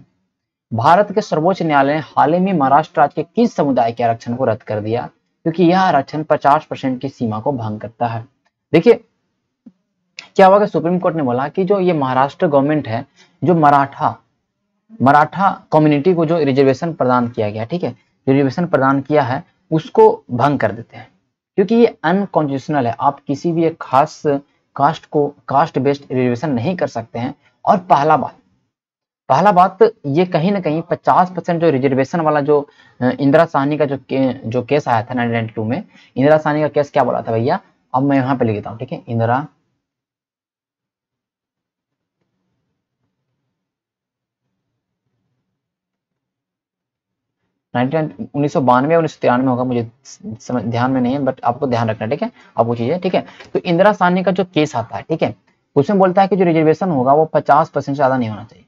भारत के सर्वोच्च न्यायालय ने हाल ही में महाराष्ट्र राज्य के किस समुदाय के आरक्षण को रद्द कर दिया क्योंकि यह आरक्षण 50 परसेंट की सीमा को भंग करता है देखिए क्या हुआ कि सुप्रीम कोर्ट ने बोला कि जो ये महाराष्ट्र गवर्नमेंट है जो मराठा मराठा कम्युनिटी को जो रिजर्वेशन प्रदान किया गया ठीक है रिजर्वेशन प्रदान किया है उसको भंग कर देते हैं क्योंकि ये अनकॉन्स्टिट्यूशनल है आप किसी भी एक खास कास्ट को कास्ट बेस्ड रिजर्वेशन नहीं कर सकते हैं और पहला बात पहला बात ये कहीं ना कहीं 50 परसेंट जो रिजर्वेशन वाला जो इंदिरा साहनी का जो के, जो केस आया था नाइनटीन में इंदिरा साहनी का केस क्या बोला था भैया अब मैं यहाँ पे लिखता हूँ ठीक है इंदिरा 1992 उन्नीस उन्नीस सौ होगा मुझे समझ ध्यान में नहीं है बट आपको ध्यान रखना ठीक है आप वो चीज़ है ठीक है तो इंदिरा सानी का जो केस आता है ठीक है उसमें बोलता है कि जो रिजर्वेशन होगा वो पचास परसेंट से ज़्यादा नहीं होना चाहिए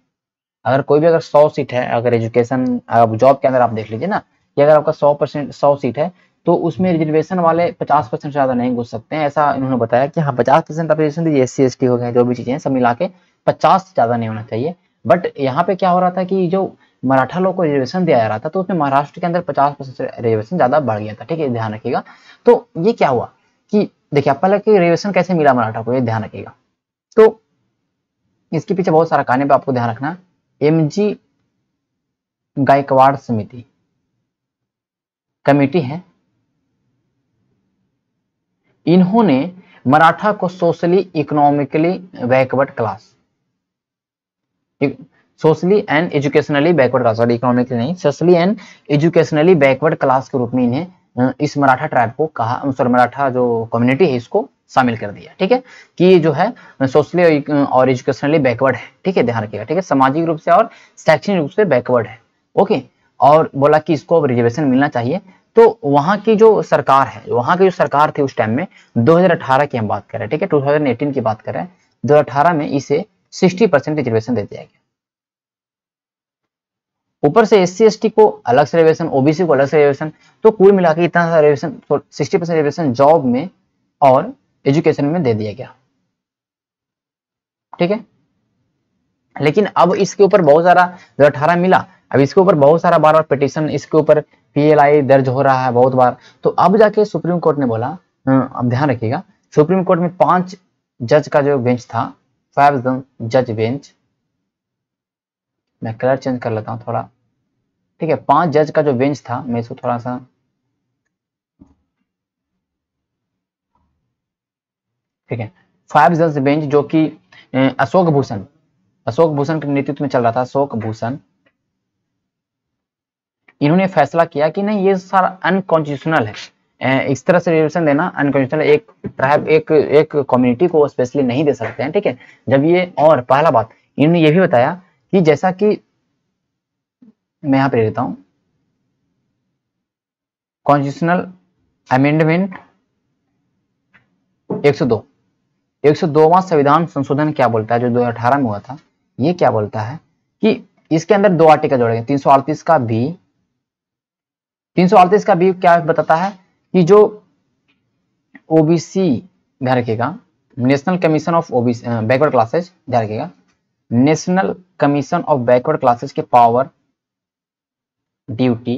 अगर कोई भी अगर सौ सीट है अगर एजुकेशन जॉब के अंदर आप देख लीजिए ना कि अगर आपका सौ परसेंट सौ सीट है तो उसमें रिजर्वेशन वाले पचास परसेंट से ज़्यादा नहीं घुस सकते हैं ऐसा इन्होंने बताया कि हाँ पचास परसेंट आप रिजर्वेशन दीजिए एस सी हो गए जो भी चीज़ें हैं सब मिला के पचास से ज़्यादा नहीं होना चाहिए बट यहाँ पे क्या हो रहा था कि जो मराठा लोग को रिजर्वेशन दिया जा रहा था तो उसमें महाराष्ट्र के अंदर पचास परसेंट रिजर्वेशन ज़्यादा बढ़ गया था ठीक है ध्यान रखिएगा तो ये क्या हुआ कि देखिए आप पहले कि रिजर्वेशन कैसे मिला मराठा को ये ध्यान रखिएगा तो इसके पीछे बहुत सारा कहानी पर आपको ध्यान रखना एम जी गायकवाड़ समिति कमेटी है इन्होंने मराठा को socially economically backward class socially and educationally backward class sorry economically नहीं socially and educationally backward class के रूप में इन्हें इस मराठा ट्राइब को कहा सॉरी मराठा जो कम्युनिटी है इसको शामिल कर दिया ठीक है कि ये जो है सोशली और एजुकेशनली बैकवर्ड है ठीक है ध्यान रखिएगा ठीक है सामाजिक रूप से और शैक्षणिक रूप से बैकवर्ड है ओके और बोला कि इसको अब रिजर्वेशन मिलना चाहिए तो वहां की जो सरकार है वहां की जो सरकार थी उस टाइम में 2018 की हम बात कर रहे हैं ठीक है 2018 की बात कर रहे हैं 2018 में इसे 60 परसेंट रिजर्वेशन दे दिया गया ऊपर से एस सी को अलग से रेवेशन ओबीसी को अलग से रिवेशन तो कुल मिला के इतना सा reservation sixty percent reservation job में और एजुकेशन में दे दिया गया ठीक है लेकिन अब इसके ऊपर बहुत सारा जो अठारह मिला अब इसके ऊपर बहुत सारा बार बार पिटिशन इसके ऊपर पी दर्ज हो रहा है बहुत बार तो अब जाके सुप्रीम कोर्ट ने बोला अब ध्यान रखिएगा सुप्रीम कोर्ट में पांच जज का जो बेंच था फाइव जज बेंच मैं कलर चेंज कर लेता हूँ थोड़ा ठीक है पांच जज का जो बेंच था मैं इसको थोड़ा सा ठीक है फाइव जज बेंच जो कि अशोक भूषण अशोक भूषण के नेतृत्व में चल रहा था अशोक भूषण इन्होंने फैसला किया कि नहीं ये सारा अनकॉन्स्टिट्यूशनल है इस तरह से रिजोल्यूशन देना अनकॉन्स्टिट्यूशनल एक ट्राइब एक एक कम्युनिटी को स्पेशली नहीं दे सकते हैं ठीक है जब ये और पहला बात इन्होंने ये भी बताया कि जैसा कि मैं यहां पर लेता हूं कॉन्स्टिट्यूशनल अमेंडमेंट 102 102वां संविधान संशोधन क्या बोलता है जो 2018 में हुआ था ये क्या बोलता है कि इसके अंदर दो आर्टिकल गए तीन का बी तीन का बी क्या बताता है कि जो ओबीसी ध्यान रखिएगा national commission of OBC backward classes ध्यान रखिएगा national commission of backward classes के पावर ड्यूटी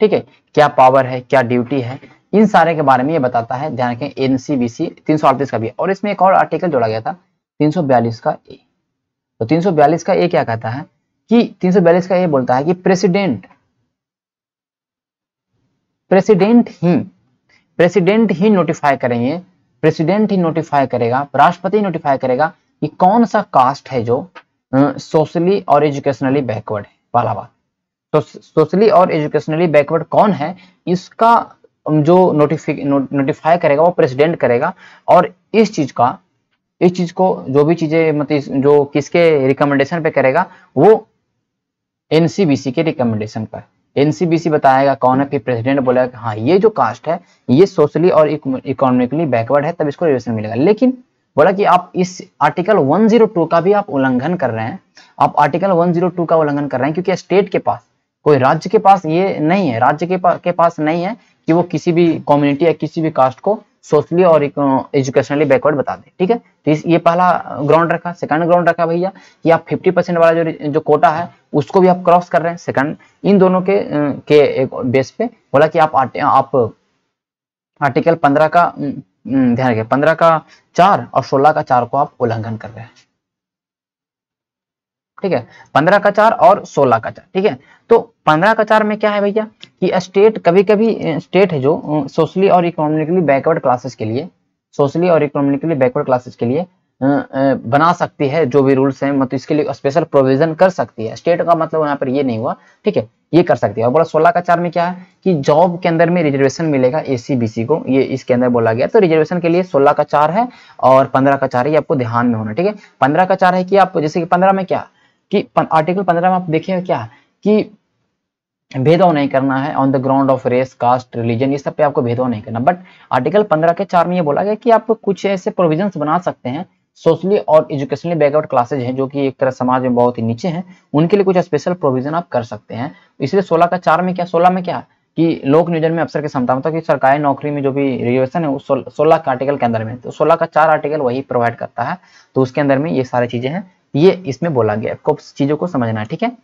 ठीक है क्या पावर है क्या ड्यूटी है इन सारे के बारे में ये बताता है ध्यान रखें एनसीबीसी तीन सौ अड़तीस का भी और इसमें एक और आर्टिकल जोड़ा गया था तीन सौ बयालीस का ए तो तीन सौ बयालीस का ए क्या कहता है कि तीन सौ बयालीस का ए बोलता है कि प्रेसिडेंट प्रेसिडेंट ही प्रेसिडेंट ही नोटिफाई करेंगे प्रेसिडेंट ही नोटिफाई करेगा राष्ट्रपति नोटिफाई करेगा कि कौन सा कास्ट है जो सोशली और एजुकेशनली बैकवर्ड है पहला बात तो सोशली और एजुकेशनली बैकवर्ड कौन है इसका जो नोटिफिक नोटिफाई करेगा वो प्रेसिडेंट करेगा और इस चीज का इस चीज को जो भी चीजें मतलब जो किसके रिकमेंडेशन पे करेगा वो एनसीबीसी के रिकमेंडेशन पर एनसीबीसी बताएगा कौन है फिर प्रेसिडेंट बोलेगा हाँ ये जो कास्ट है ये सोशली और इकोनॉमिकली बैकवर्ड है तब इसको रिजर्वेशन मिलेगा लेकिन बोला कि आप इस आर्टिकल 102 का भी आप उल्लंघन कर रहे हैं आप आर्टिकल 102 का उल्लंघन कर रहे हैं क्योंकि स्टेट के पास कोई राज्य के पास ये नहीं है राज्य के, पा, के पास नहीं है कि वो किसी भी कम्युनिटी या किसी भी कास्ट को सोशली और एजुकेशनली बैकवर्ड बता दे ठीक है तो इस ये पहला ग्राउंड रखा सेकंड ग्राउंड रखा भैया कि आप 50 परसेंट वाला जो जो कोटा है उसको भी आप क्रॉस कर रहे हैं सेकंड इन दोनों के के बेस पे बोला कि आप आर्टिकल पंद्रह का हम्म, ध्यान रखिए पंद्रह का चार और सोलह का चार को आप उल्लंघन कर रहे हैं ठीक है पंद्रह का चार और सोलह का चार ठीक है तो पंद्रह का चार में क्या है भैया कि स्टेट कभी कभी स्टेट है जो सोशली और इकोनॉमिकली बैकवर्ड क्लासेस के लिए सोशली और इकोनॉमिकली बैकवर्ड क्लासेस के लिए बना सकती है जो भी रूल्स हैं मतलब इसके लिए स्पेशल प्रोविजन कर सकती है स्टेट का मतलब यहाँ पर ये नहीं हुआ ठीक है ये कर सकती है और बोला सोलह का चार में क्या है कि जॉब के अंदर में रिजर्वेशन मिलेगा एसीबीसी को ये इसके अंदर बोला गया तो रिजर्वेशन के लिए सोलह का चार है और पंद्रह का चार है आपको ध्यान में होना ठीक है पंद्रह का चार है कि आप जैसे कि पंद्रह में क्या कि आर्टिकल पंद्रह में आप देखिए क्या कि भेदभाव नहीं करना है on the ground of race caste religion ये सब पे आपको भेदभाव नहीं करना बट आर्टिकल पंद्रह के चार में ये बोला गया कि आप कुछ ऐसे प्रोविजंस बना सकते हैं सोशली और एजुकेशनली बैकवर्ड क्लासेज हैं जो कि एक तरह समाज में बहुत ही नीचे हैं उनके लिए कुछ स्पेशल प्रोविजन आप कर सकते हैं इसलिए सोलह का चार में क्या सोलह में क्या कि लोक नियोजन में अफसर की क्षमता मतलब की सरकारी नौकरी में जो भी रिजर्वेशन है वो सोलह के आर्टिकल के अंदर में तो सोलह का चार आर्टिकल वही प्रोवाइड करता है तो उसके अंदर में ये सारी चीजें हैं ये इसमें बोला गया आपको चीजों को समझना है ठीक है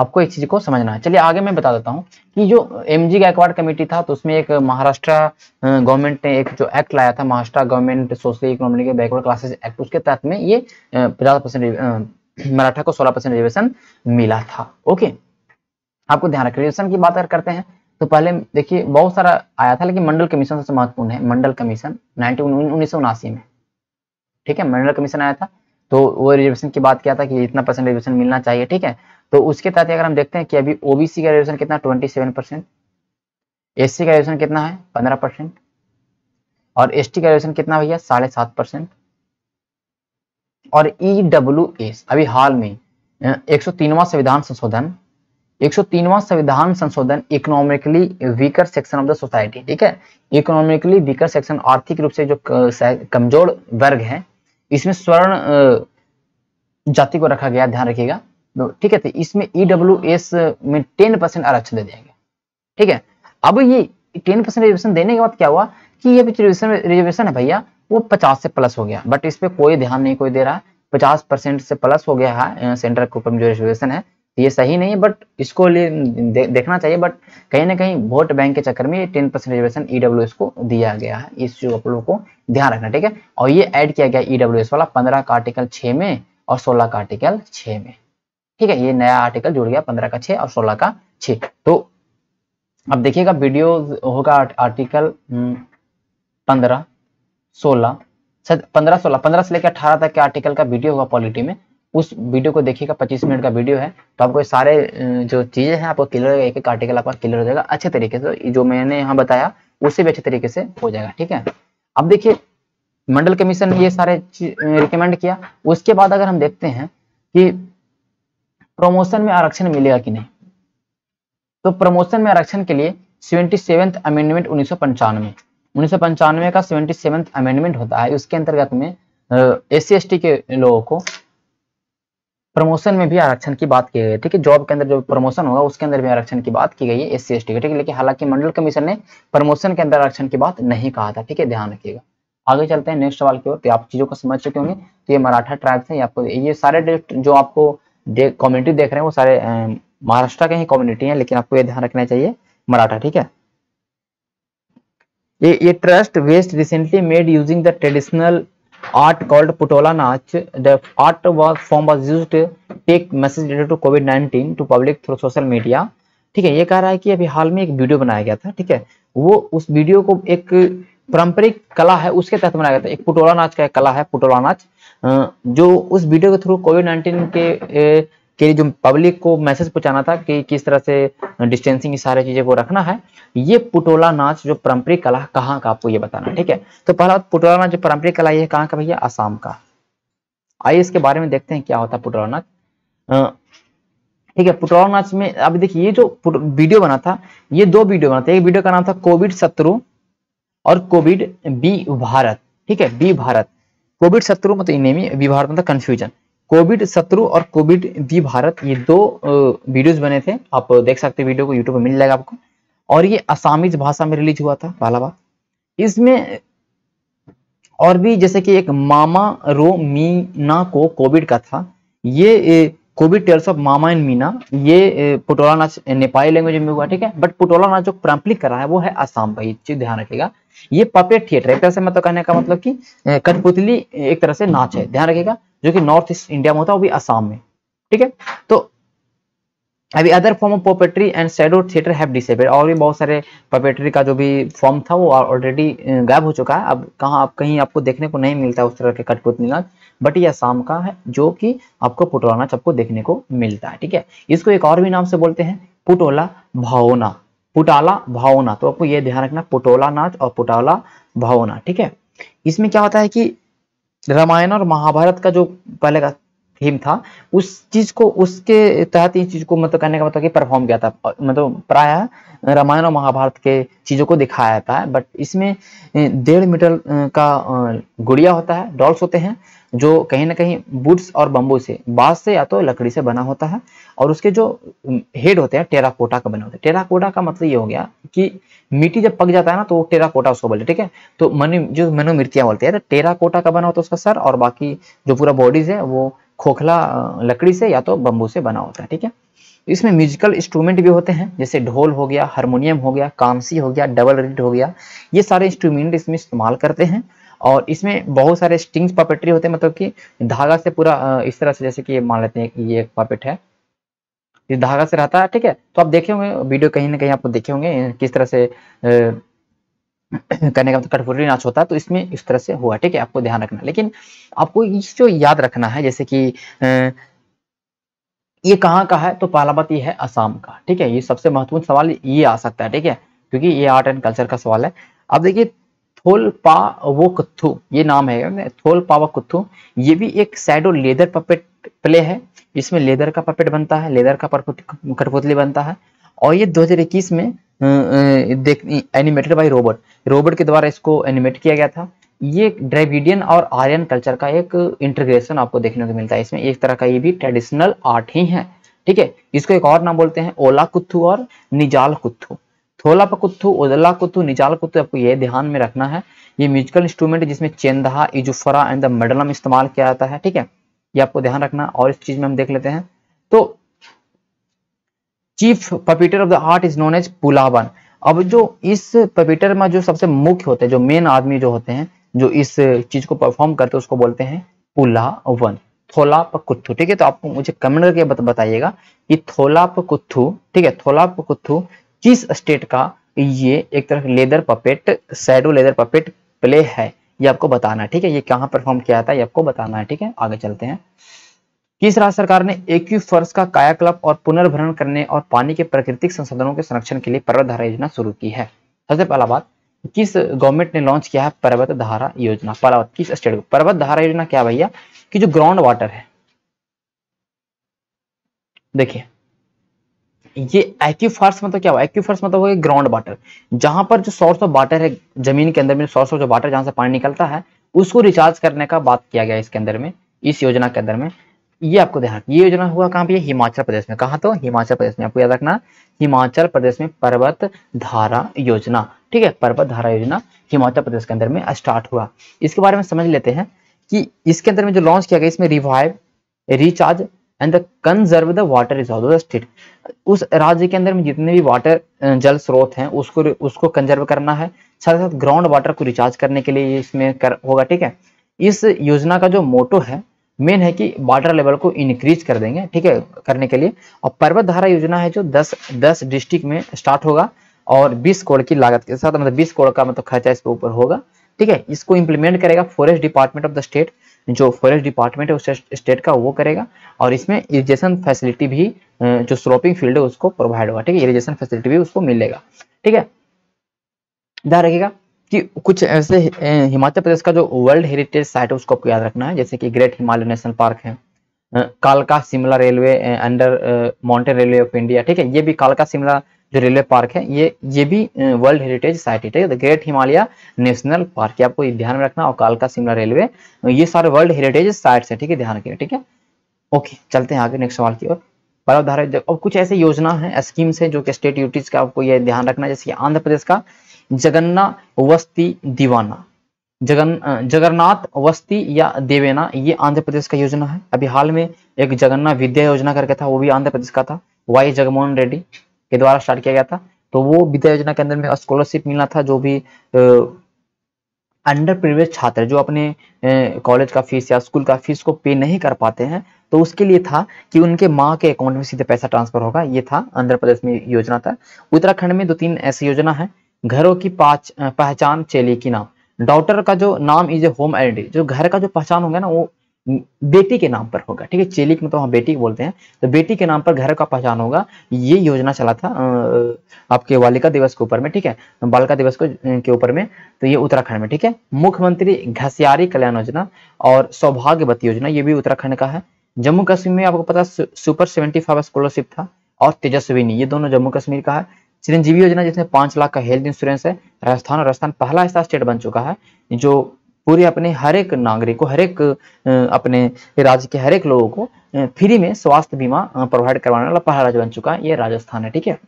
आपको एक चीज को समझना है चलिए आगे मैं बता देता हूँ कि जो एम जी गायकवाड़ कमेटी था तो उसमें एक महाराष्ट्र गवर्नमेंट ने एक जो एक्ट लाया था महाराष्ट्र गवर्नमेंट सोशल इकोनॉमी के बैकवर्ड क्लासेस एक्ट उसके तहत में ये पचास परसेंट मराठा को सोलह परसेंट रिजर्वेशन मिला था ओके आपको ध्यान रखें रिजर्वेशन की बात अगर करते हैं तो पहले देखिए बहुत सारा आया था लेकिन मंडल कमीशन सबसे महत्वपूर्ण है मंडल कमीशन नाइनटीन उन्नीस में ठीक है मंडल कमीशन आया था तो वो रिजर्वेशन की बात किया था कि इतना परसेंट रिजर्वेशन मिलना चाहिए ठीक है तो उसके तहत अगर हम देखते हैं कि अभी ओबीसी का रिजर्वेशन कितना ट्वेंटी सेवन परसेंट एस का रिजर्वेशन कितना है पंद्रह परसेंट और एस का रिजर्वेशन कितना भैया साढ़े सात परसेंट और ई डब्ल्यू एस अभी हाल में एक सौ तीनवा संविधान संशोधन एक सौ तीनवा संविधान संशोधन economically weaker section of the society ठीक है इकोनॉमिकली वीकर सेक्शन आर्थिक रूप से जो कमजोर वर्ग है इसमें स्वर्ण जाति को रखा गया ध्यान रखिएगा तो ठीक है तो इसमें ई e में टेन परसेंट आरक्षण दे देंगे ठीक है अब ये टेन परसेंट रिजर्वेशन देने के बाद क्या हुआ कि ये रिजर्वेशन रिजर्वेशन है भैया वो पचास से प्लस हो गया बट इस पर कोई ध्यान नहीं कोई दे रहा है पचास परसेंट से प्लस हो गया है सेंटर के ऊपर जो रिजर्वेशन है ये सही नहीं है बट इसको लिए दे, देखना चाहिए बट कहीं ना कहीं वोट बैंक के चक्कर में टेन परसेंट रिजर्वेशन ईडब्ल्यू को दिया गया है इस चीज आप लोगों को ध्यान रखना ठीक है और ये ऐड किया गया ई e वाला पंद्रह का आर्टिकल छ में और सोलह का आर्टिकल छ में ठीक है ये नया आर्टिकल जुड़ गया पंद्रह का छ और सोलह का छ तो अब देखिएगा वीडियो होगा आर्टिकल हम्म, पंद्रह सोलह पंद्रह सोलह पंद्रह से लेकर अठारह तक के आर्टिकल का वीडियो होगा पॉलिटी में उस वीडियो को देखिएगा पच्चीस मिनट का वीडियो है तो आपको सारे जो चीज़ें हैं आपको क्लियर एक एक आर्टिकल आपका क्लियर हो जाएगा अच्छे तरीके से जो मैंने यहाँ बताया उससे भी अच्छे तरीके से हो जाएगा ठीक है अब देखिए मंडल कमीशन ने ये सारे रिकमेंड किया उसके बाद अगर हम देखते हैं कि प्रमोशन में आरक्षण मिलेगा कि नहीं तो प्रमोशन में आरक्षण के लिए सेवेंटी सेवेंथ अमेंडमेंट उन्नीस सौ पंचानवे उन्नीस सौ पंचानवे का सेवेंटी सेवेंथ अमेंडमेंट होता है उसके अंतर्गत में एस सी के लोगों को प्रमोशन में भी आरक्षण की बात की गई है ठीक है जॉब के अंदर जो प्रमोशन होगा उसके अंदर भी आरक्षण की बात की गई है एस सी ठीक है लेकिन हालांकि मंडल कमीशन ने प्रमोशन के अंदर आरक्षण की बात नहीं कहा था ठीक है ध्यान रखिएगा आगे चलते हैं नेक्स्ट सवाल की ओर तो आप चीजों को समझ चुके होंगे तो ये मराठा ट्राइब्स है आपको ये सारे जो आपको कम्युनिटी देख रहे हैं वो सारे महाराष्ट्र के ही कम्युनिटी है लेकिन आपको ये ध्यान रखना चाहिए मराठा ठीक है ये ये ट्रस्ट वेस्ट recently made using the traditional art called Putola Nach. The art was form was used to take message related to COVID-19 to public through social media. ठीक है ये कह रहा है कि अभी हाल में एक वीडियो बनाया गया था ठीक है वो उस वीडियो को एक पारंपरिक कला है उसके तहत बनाया गया था एक पुटोला नाच का एक कला है पुटोला नाच जो उस वीडियो के थ्रू कोविड नाइन्टीन के के लिए जो पब्लिक को मैसेज पहुंचाना था कि किस तरह से डिस्टेंसिंग सारी चीजें को रखना है ये पुटोला नाच जो पारंपरिक कला कहाँ का आपको ये बताना ठीक है तो पहला पुटोला नाच जो पारंपरिक कला ये कहाँ का भैया आसाम का आइए इसके बारे में देखते हैं क्या होता है पुटोला नाच ठीक है पुटोला नाच में अब देखिए ये जो वीडियो बना था ये दो वीडियो बना था एक वीडियो का नाम था कोविड शत्रु और कोविड बी भारत ठीक है बी भारत कोविड शत्रु मतलब इनेमी बी भारत मतलब कंफ्यूजन कोविड शत्रु और कोविड दी भारत ये दो वीडियोस बने थे आप देख सकते हैं वीडियो को यूट्यूब पर मिल जाएगा आपको और ये असामीज भाषा में रिलीज हुआ था पहला बार इसमें और भी जैसे कि एक मामा रो मीना को कोविड का था ये covid tales of Mama and Meena ये पुटोला नाच नेपाली लैंग्वेज में हुआ ठीक है बट पुटोला नाच जो प्रम्पलिक करा है वो है असम भाई चीज ध्यान रखिएगा ये पपेट थिएटर एक तरह से मतलब कहने का मतलब कि कठपुतली एक तरह से नाच है ध्यान रखिएगा जो कि नॉर्थ ईस्ट इंडिया में होता है वो भी आसाम में ठीक है तो अभी other form of puppetry and shadow theatre have disable और भी बहुत सारे पोपेट्री का जो भी फॉर्म था वो ऑलरेडी गायब हो चुका है अब कहाँ आप कहीं आपको देखने को नहीं मिलता उस तरह के कटपुत नाच बट ये आसाम का है जो कि आपको पुटोला नाच आपको देखने को मिलता है ठीक है इसको एक और भी नाम से बोलते हैं पुटोला भावना पुटाला भावना तो आपको ये ध्यान रखना पुटोला नाच और पुटाला भावना ठीक है इसमें क्या होता है कि रामायण और महाभारत का जो पहले का थीम था उस चीज को उसके तहत इस चीज को मतलब कहने का मतलब कि परफॉर्म किया था मतलब प्राय रामायण और महाभारत के चीजों को दिखाया जाता है बट इसमें डेढ़ मीटर का गुड़िया होता है डॉल्स होते हैं जो कहीं ना कहीं बुड्स और बम्बू से बांस से या तो लकड़ी से बना होता है और उसके जो हेड होते हैं टेराकोटा का बना होता है टेराकोटा का मतलब ये हो गया कि मिट्टी जब पक जाता है ना तो वो टेराकोटा उसको बोलते ठीक है तो मनु जो मनोमृतियाँ बोलते हैं टेराकोटा तो का बना होता है उसका सर और बाकी जो पूरा बॉडीज है वो खोखला लकड़ी से या तो बम्बू से बना होता है ठीक है इसमें म्यूजिकल इंस्ट्रूमेंट भी होते हैं जैसे ढोल हो गया हारमोनियम हो गया कामसी हो गया डबल रिड हो गया ये सारे इंस्ट्रूमेंट इसमें इस्तेमाल करते हैं और इसमें बहुत सारे स्टिंग्स पपेट्री होते हैं मतलब कि धागा से पूरा इस तरह से जैसे कि मान लेते हैं कि ये एक पपेट है ये धागा से रहता है ठीक है तो आप देखे होंगे वीडियो कहीं ना कहीं आपको देखे होंगे किस तरह से करने का मतलब कठपुरी नाच होता है तो इसमें इस तरह से हुआ ठीक है आपको ध्यान रखना लेकिन आपको इस जो याद रखना है जैसे कि ये कहाँ का है तो पहला है असम का ठीक है ये सबसे महत्वपूर्ण सवाल ये आ सकता है ठीक है क्योंकि ये आर्ट एंड कल्चर का सवाल है अब देखिए थोल पा वो कुत्थू ये नाम है थोल पावा कुत्थू ये भी एक सैडो लेदर पपेट प्ले है इसमें लेदर का पपेट बनता है लेदर का कठपुतली बनता है और ये 2021 में देख एनिमेटेड बाय रोबोट रोबोट के द्वारा इसको एनिमेट किया गया था ये ड्रेविडियन और आर्यन कल्चर का एक इंटीग्रेशन आपको देखने को मिलता है इसमें एक तरह का ये भी ट्रेडिशनल आर्ट ही है ठीक है इसको एक और नाम बोलते हैं ओला कुत्थू और निजाल कुत्थू थोला पकुत्थु उदला कुत्थु निचाल कुत्थु आपको ये ध्यान में रखना है ये म्यूजिकल इंस्ट्रूमेंट जिसमें चेंदहा इजुफरा एंड द मडलम इस्तेमाल किया जाता है ठीक है ये आपको ध्यान रखना और इस चीज में हम देख लेते हैं तो chief puppeteer of the art is known as Pulavan अब जो इस पपीटर में जो सबसे मुख्य होते हैं जो मेन आदमी जो होते हैं जो इस चीज को परफॉर्म करते हैं उसको बोलते हैं पुलावन थोलाप कुत्थू ठीक है तो आपको मुझे कमेंट करके बताइएगा कि थोलाप कुत्थू ठीक है थोलाप कुत्थू किस स्टेट का ये एक तरह leather puppet shadow leather puppet play है ये आपको बताना है ठीक है ये कहां परफॉर्म किया था ये आपको बताना है ठीक है आगे चलते हैं किस राज्य सरकार ने एक फर्श का कायाकल्प और पुनर्भरण करने और पानी के प्राकृतिक संसाधनों के संरक्षण के लिए पर्वत धारा योजना शुरू की है सबसे पहला बात किस गवर्नमेंट ने लॉन्च किया है पर्वत धारा योजना पहला किस स्टेट पर्वत धारा योजना क्या भैया कि जो ग्राउंड वाटर है देखिए ये एक्यूफार्स मतलब क्या हुआ एक्यूफार्स मतलब हो ग्राउंड वाटर जहां पर जो सोर्स ऑफ वाटर है जमीन के अंदर में सोर्स ऑफ जो वाटर जहां से पानी निकलता है उसको रिचार्ज करने का बात किया गया इसके अंदर में इस योजना के अंदर में ये आपको ध्यान ये योजना हुआ कहाँ पे हिमाचल प्रदेश में कहा तो हिमाचल प्रदेश में आपको याद रखना हिमाचल प्रदेश में पर्वत धारा योजना ठीक है पर्वत धारा योजना हिमाचल प्रदेश के अंदर में स्टार्ट हुआ इसके बारे में समझ लेते हैं कि इसके अंदर में जो लॉन्च किया गया इसमें revive recharge and the conserve the water is the state उस राज्य के अंदर में जितने भी वाटर जल स्रोत हैं उसको उसको कंजर्व करना है साथ साथ ग्राउंड वाटर को रिचार्ज करने के लिए इसमें कर होगा ठीक है इस योजना का जो मोटो है मेन है कि वाटर लेवल को इंक्रीज कर देंगे ठीक है करने के लिए और पर्वत धारा योजना है जो 10 10 डिस्ट्रिक्ट में स्टार्ट होगा और 20 करोड़ की लागत के साथ मतलब 20 करोड़ का मतलब खर्चा इसके ऊपर होगा ठीक है इसको इंप्लीमेंट करेगा forest department of the state जो फॉरेस्ट डिपार्टमेंट है उस स्टेट का वो करेगा और इसमें इरीगेशन फैसिलिटी भी जो स्लोपिंग फील्ड है उसको प्रोवाइड होगा ठीक है इरीजेशन फैसिलिटी भी उसको मिलेगा ठीक है ध्यान रखिएगा कि कुछ ऐसे हिमाचल प्रदेश का जो वर्ल्ड हेरिटेज साइट है उसको आपको याद रखना है जैसे कि ग्रेट हिमालय नेशनल पार्क है कालका Shimla railway under mountain railway of India ठीक है ये भी कालका शिमला जो रेलवे पार्क है ये ये भी वर्ल्ड हेरिटेज साइट है ग्रेट हिमालय नेशनल पार्क आपको ध्यान में रखना और कालका शिमला रेलवे ये सारे वर्ल्ड हेरिटेज साइट है ठीक है ध्यान रखिए ठीक है ओके चलते हैं आगे नेक्स्ट सवाल की ओर और कुछ ऐसे योजना है स्कीम्स है जो कि स्टेट यूटीज का आपको ये ध्यान रखना जैसे आंध्र प्रदेश का जगन्ना वस्ती दीवाना जगन जगन्नाथ वस्ती या देवेना ये आंध्र प्रदेश का योजना है अभी हाल में एक जगन्ना विद्या योजना करके था वो भी आंध्र प्रदेश का था वाई जगनमोहन रेड्डी के द्वारा स्टार्ट किया गया था तो वो विद्या योजना के अंदर में स्कॉलरशिप मिलना था जो भी अंडर प्रिवेज छात्र जो अपने कॉलेज का फीस या स्कूल का फीस को पे नहीं कर पाते हैं तो उसके लिए था कि उनके माँ के अकाउंट में सीधे पैसा ट्रांसफर होगा ये था आंध्र प्रदेश में योजना था उत्तराखंड में दो तीन ऐसी योजना है घरों की पाच पहचान चेली की नाम डॉक्टर का जो नाम इज ए होम आइडेंटिटी जो घर का जो पहचान होगा ना वो बेटी के नाम पर होगा ठीक है चेली मतलब हम बेटी बोलते हैं तो बेटी के नाम पर घर का पहचान होगा ये योजना चला था आपके बालिका दिवस के ऊपर में ठीक है बालिका दिवस को के ऊपर में तो ये उत्तराखंड में ठीक है मुख्यमंत्री घसियारी कल्याण योजना और सौभाग्यवती योजना ये भी उत्तराखंड का है जम्मू कश्मीर में आपको पता सुपर सेवेंटी स्कॉलरशिप था और तेजस्विनी ये दोनों जम्मू कश्मीर का है चिरंजीवी योजना जिसमें पांच लाख का हेल्थ इंश्योरेंस है राजस्थान और राजस्थान पहला ऐसा स्टेट बन चुका है जो पूरे अपने हर एक नागरिक को हर एक अपने राज्य के हर एक लोगों को फ्री में स्वास्थ्य बीमा प्रोवाइड करवाने वाला पहला राज्य बन चुका है ये राजस्थान है ठीक है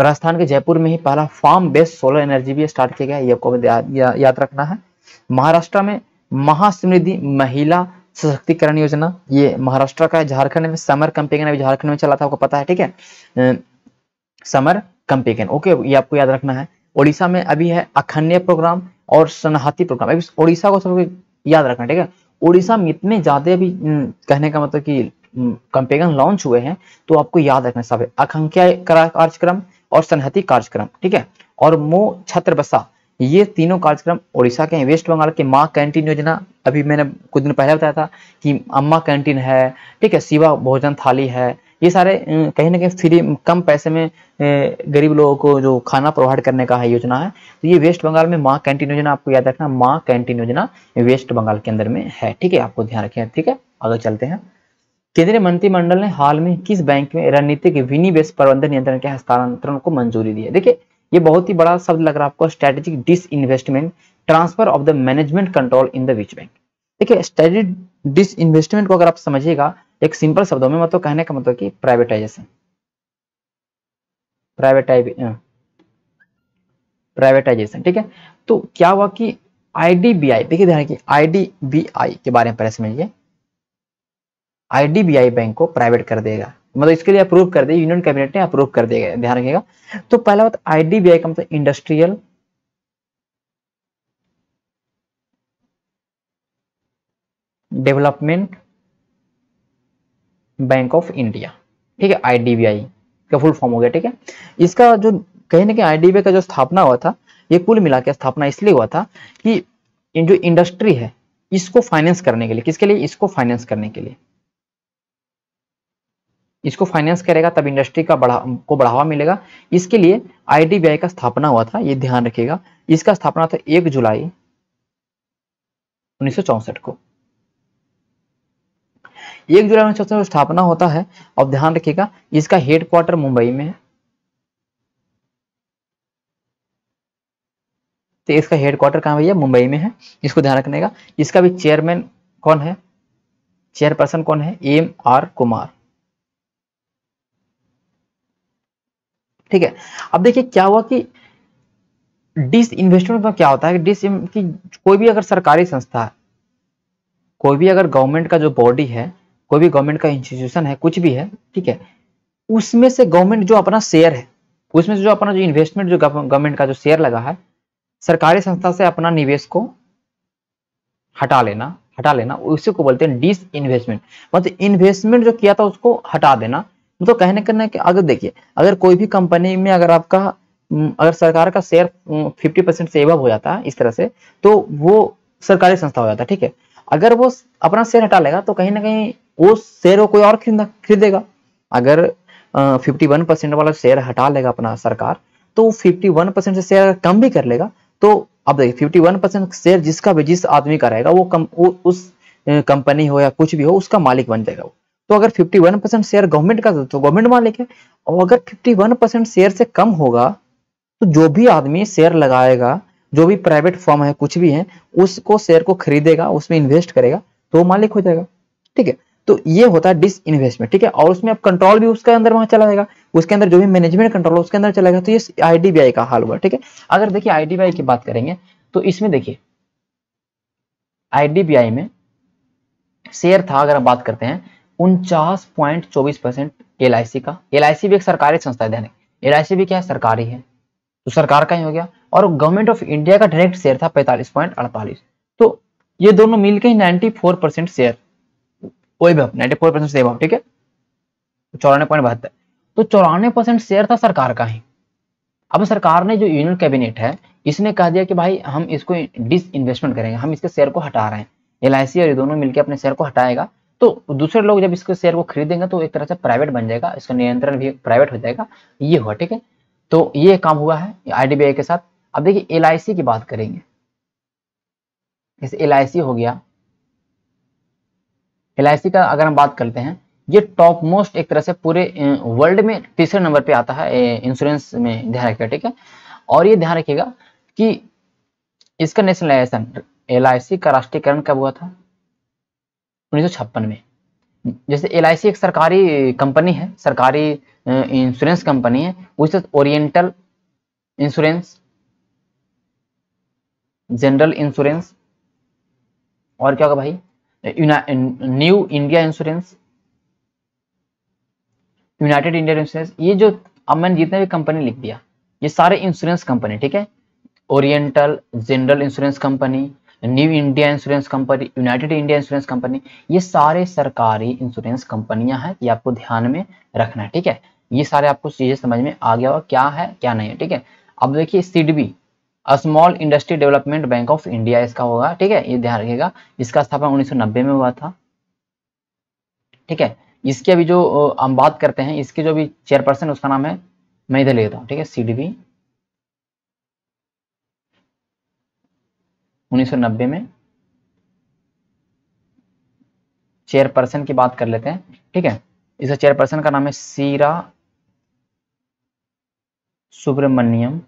राजस्थान के जयपुर में ही पहला फार्म बेस्ड सोलर एनर्जी भी स्टार्ट किया गया ये आपको या, याद रखना है महाराष्ट्र में महासमृद्धि महिला सशक्तिकरण योजना ये महाराष्ट्र का है झारखंड में समर कंपेगन अभी झारखंड में चला था आपको पता है ठीक है समर कंपेगन ओके ये आपको याद रखना है ओडिशा में अभी है अखंड प्रोग्राम और सनहाती प्रोग्राम अभी उड़ीसा को सबको याद रखना ठीक है उड़ीसा में इतने ज्यादा भी कहने का मतलब कि कंपेगन लॉन्च हुए हैं तो आपको याद रखना सब है अखंख्या कार्यक्रम और सनहती कार्यक्रम ठीक है और मो छत्र ये तीनों कार्यक्रम उड़ीसा के वेस्ट बंगाल के माँ कैंटीन योजना अभी मैंने कुछ दिन पहले बताया था कि अम्मा कैंटीन है ठीक है शिवा भोजन थाली है ये सारे कहीं ना कहीं फ्री कम पैसे में गरीब लोगों को जो खाना प्रोवाइड करने का है योजना है तो ये वेस्ट बंगाल में माँ कैंटीन योजना आपको याद रखना माँ कैंटीन योजना वेस्ट बंगाल के अंदर में है ठीक है आपको ध्यान रखें ठीक है आगे चलते हैं केंद्रीय मंत्रिमंडल ने हाल में किस बैंक में रणनीतिक विनिवेश प्रबंधन नियंत्रण के हस्तांतरण को मंजूरी दी है देखिए ये बहुत ही बड़ा शब्द लग रहा है आपको strategic disinvestment transfer of the management control in the which bank देखिए स्ट्रेटेजिक डिस इन्वेस्टमेंट को अगर आप समझिएगा एक सिंपल शब्दों में मतलब कहने का मतलब कि प्राइवेटाइजेशन प्राइवेटाइज प्राइवेटाइजेशन ठीक है तो क्या हुआ कि आईडीबीआई देखिए ध्यान रखिए आईडीबीआई के बारे में पहले समझिए आईडीबीआई बैंक को प्राइवेट कर देगा मतलब इसके लिए अप्रूव कर देगा यूनियन कैबिनेट ने अप्रूव कर देगा ध्यान रखिएगा तो पहला बात आईडीबीआई का मतलब industrial development bank of India ठीक है आईडीबीआई का फुल फॉर्म हो गया ठीक है इसका जो कहीं ना कहीं आईडीबीआई का जो स्थापना हुआ था ये कुल मिला के स्थापना इसलिए हुआ था कि जो इंडस्ट्री है इसको फाइनेंस करने के लिए किसके लिए इसको फाइनेंस करने के लिए इसको फाइनेंस करेगा तब इंडस्ट्री का बढ़ा को बढ़ावा मिलेगा इसके लिए आईडीबीआई का स्थापना हुआ था ये ध्यान रखिएगा इसका स्थापना था एक जुलाई उन्नीस को एक जुलाई उन्नीस सौ स्थापना होता है अब ध्यान रखिएगा इसका हेडक्वार्टर मुंबई में है तो इसका हेडक्वार्टर कहां भैया मुंबई में है इसको ध्यान रखने का इसका भी चेयरमैन कौन है चेयरपर्सन कौन है एम आर कुमार ठीक है अब देखिए क्या हुआ कि डिस इन्वेस्टमेंट में क्या होता है डिस कि कोई भी अगर सरकारी संस्था कोई भी अगर गवर्नमेंट का जो बॉडी है कोई भी गवर्नमेंट का इंस्टीट्यूशन है कुछ भी है ठीक है उसमें से गवर्नमेंट जो अपना शेयर है उसमें से जो अपना जो इन्वेस्टमेंट जो गवर्नमेंट का जो शेयर लगा है सरकारी संस्था से अपना निवेश को हटा लेना हटा लेना उसी को बोलते हैं डिस इन्वेस्टमेंट मतलब इन्वेस्टमेंट जो किया था उसको हटा देना मतलब कहने करने के अगर देखिए अगर कोई भी कंपनी में अगर आपका अगर सरकार का शेयर 50 परसेंट से एवब हो जाता है इस तरह से तो वो सरकारी संस्था हो जाता है ठीक है अगर वो अपना शेयर हटा लेगा तो कहीं ना कहीं वो शेयर कोई और खरीदा खरीदेगा अगर फिफ्टी वन परसेंट वाला शेयर हटा लेगा अपना सरकार तो फिफ्टी वन परसेंट से शेयर कम भी कर लेगा तो अब देखिए फिफ्टी वन परसेंट शेयर जिसका भी जिस आदमी का रहेगा वो कम उ, उस कंपनी हो या कुछ भी हो उसका मालिक बन जाएगा वो तो अगर fifty one percent share government का तो गवर्नमेंट मालिक है और अगर फिफ्टी वन परसेंट शेयर से कम होगा तो जो भी आदमी शेयर लगाएगा जो भी प्राइवेट फॉर्म है कुछ भी है उसको शेयर को खरीदेगा उसमें इन्वेस्ट करेगा तो मालिक हो जाएगा ठीक है तो ये होता है डिस इन्वेस्टमेंट ठीक है और उसमें अब कंट्रोल भी उसके अंदर वहां चला जाएगा उसके अंदर जो भी मैनेजमेंट कंट्रोल उसके अंदर चला जाएगा तो ये आईडीबीआई का हाल हुआ ठीक है अगर देखिए आईडीबीआई की बात करेंगे तो इसमें देखिए आईडीबीआई में शेयर था अगर हम बात करते हैं उनचास पॉइंट चौबीस परसेंट एल का एल भी एक सरकारी संस्था है ध्यान एल भी क्या है सरकारी है तो सरकार का ही हो गया और गवर्नमेंट ऑफ इंडिया का डायरेक्ट शेयर था पैंतालीस पॉइंट अड़तालीस तो ये दोनों मिलकर नाइन्टी फोर परसेंट शेयर वैभव फोर परसेंट ठीक है तो चौरानवे पॉइंट बहत्तर तो चौरानवे परसेंट शेयर था सरकार का ही अब सरकार ने जो यूनियन कैबिनेट है इसने कह दिया कि भाई हम इसको डिस इन्वेस्टमेंट करेंगे हम इसके शेयर को हटा रहे हैं एल और ये दोनों मिलकर अपने शेयर को हटाएगा तो दूसरे लोग जब इसके शेयर को खरीदेंगे तो एक तरह से प्राइवेट बन जाएगा इसका नियंत्रण भी प्राइवेट हो जाएगा ये हुआ ठीक है तो ये काम हुआ है आई के साथ अब देखिए एल की बात करेंगे जैसे एल हो गया एल का अगर हम बात करते हैं ये टॉप मोस्ट एक तरह से पूरे वर्ल्ड में तीसरे नंबर पे आता है इंश्योरेंस में ध्यान रखिएगा ठीक है और ये ध्यान रखिएगा कि इसका नेशनलाइजेशन एल का राष्ट्रीयकरण कब हुआ था उन्नीस में जैसे एल एक सरकारी कंपनी है सरकारी इंश्योरेंस कंपनी है उसे ओरिएंटल इंश्योरेंस जनरल इंश्योरेंस और क्या होगा भाई New India insurance United India insurance ये जो अब मैंने जितने भी कंपनी लिख दिया ये सारे इंश्योरेंस कंपनी ठीक है oriental general insurance company New India insurance company United India insurance company ये सारे सरकारी इंश्योरेंस कंपनियां हैं ये आपको ध्यान में रखना है ठीक है ये सारे आपको चीजें समझ में आ गया होगा क्या है क्या नहीं है ठीक है अब देखिए SIDBI small industry development bank of India इसका होगा ठीक है ये ध्यान रखिएगा इसका स्थापना 1990 में हुआ था ठीक है इसके अभी जो हम बात करते हैं इसके जो भी चेयरपर्सन उसका नाम है मैं इधर लेता हूँ ठीक है सी उन्नीस में चेयरपर्सन की बात कर लेते हैं ठीक है इसका चेयरपर्सन का नाम है सीरा सुब्रमण्यम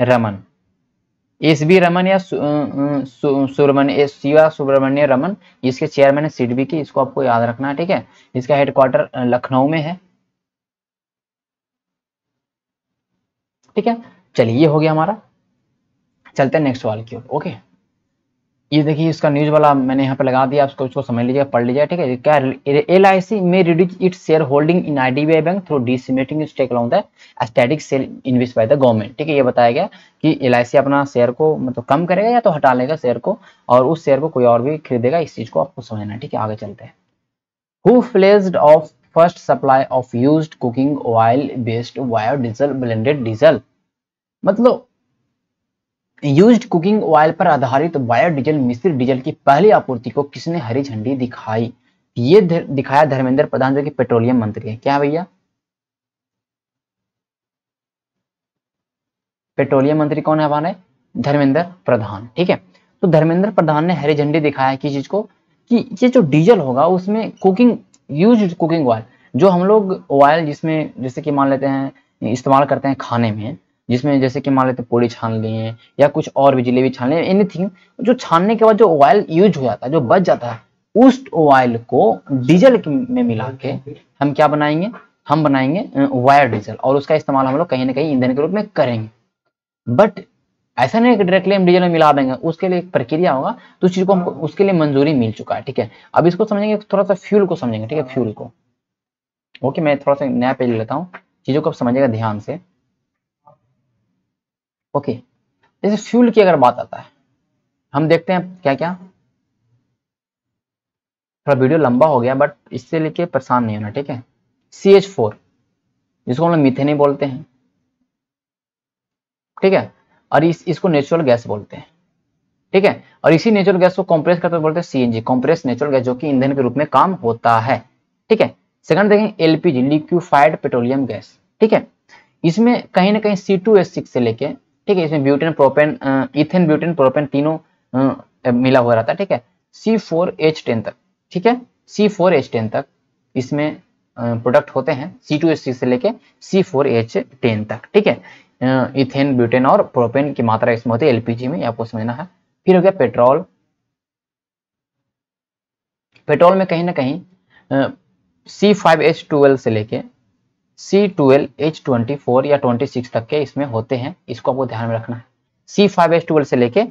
रमन एस बी रमन या सुब्रमण्य शिवा सुब्रमण्य रमन इसके चेयरमैन है सिडबी की इसको आपको याद रखना है ठीक है इसका हेडक्वार्टर लखनऊ में है ठीक है चलिए ये हो गया हमारा चलते हैं नेक्स्ट सवाल की ओर ओके ये देखिए इसका न्यूज वाला मैंने यहाँ पे लगा दिया आप इसको समझ लीजिए पढ़ लीजिए ठीक है क्या एल आई सी में reduce it shareholding in I D B I bank through dismantling stake along the static sale invest by the government ठीक है ये बताया गया कि एल आई सी अपना शेयर को मतलब कम करेगा या तो हटा लेगा शेयर को और उस शेयर को कोई और भी खरीदेगा इस चीज को आपको समझना ठीक है आगे चलते हैं who flagged off first supply of use cooking oil based bio diesel blended diesel मतलब यूज्ड कुकिंग ऑयल पर आधारित बायोडीजल मिश्रित डीजल की पहली आपूर्ति को किसने हरी झंडी दिखाई ये दिखाया धर्मेंद्र प्रधान जो कि पेट्रोलियम मंत्री है क्या भैया पेट्रोलियम मंत्री कौन है वाने धर्मेंद्र प्रधान ठीक है तो धर्मेंद्र प्रधान ने हरी झंडी दिखाया किस चीज को कि ये जो डीजल होगा उसमें कुकिंग यूज कुकिंग ऑयल जो हम लोग ऑयल जिसमें जैसे कि मान लेते हैं इस्तेमाल करते हैं खाने में जिसमें जैसे कि मान लेते पोड़ी छान लिए या कुछ और भी जिलेबी छान लिए एनीथिंग जो छानने के बाद जो ऑयल यूज हो जाता है जो बच जाता है उस ऑयल को डीजल में मिला के हम क्या बनाएंगे हम बनाएंगे वायर डीजल और उसका इस्तेमाल हम लोग कहीं ना कहीं ईंधन के रूप में करेंगे बट ऐसा नहीं कि डायरेक्टली हम डीजल में मिला देंगे उसके लिए एक प्रक्रिया होगा तो उस चीज को हमको उसके लिए मंजूरी मिल चुका है ठीक है अब इसको समझेंगे थोड़ा सा फ्यूल को समझेंगे ठीक है फ्यूल को ओके मैं थोड़ा सा नया पेज लेता हूँ चीजों को आप ध्यान से ओके जैसे फ्यूल की अगर बात आता है हम देखते हैं क्या क्या थोड़ा वीडियो लंबा हो गया बट इससे लेके परेशान नहीं होना ठीक है सी एच फोर जिसको हम लोग मिथेन बोलते हैं ठीक है और इस इसको नेचुरल गैस बोलते हैं ठीक है और इसी नेचुरल गैस को कंप्रेस करते बोलते हैं सीएनजी कॉम्प्रेस नेचुरल गैस जो कि ईंधन के रूप में काम होता है ठीक है सेकंड देखें एलपीजी लिक्विफाइड पेट्रोलियम गैस ठीक है इसमें कहीं ना कहीं सी टू एस सिक्स से लेके ठीक है इसमें butane propane ethane butane propane तीनों मिला हुआ रहता है ठीक है सी फोर एच टेन तक ठीक है सी फोर एच टेन तक इसमें प्रोडक्ट होते हैं सी टू एच सी से लेके सी फोर एच टेन तक ठीक है इथेन ब्यूटेन और प्रोपेन की मात्रा इसमें होती है एलपीजी में आपको समझना है फिर हो गया पेट्रोल पेट्रोल में कहीं ना कहीं सी फाइव एच ट्वेल्व से लेके C twelve H twenty four या ट्वेंटी सिक्स तक के इसमें होते हैं इसको आपको ध्यान में रखना है सी फाइव एच ट्वेल्व से लेके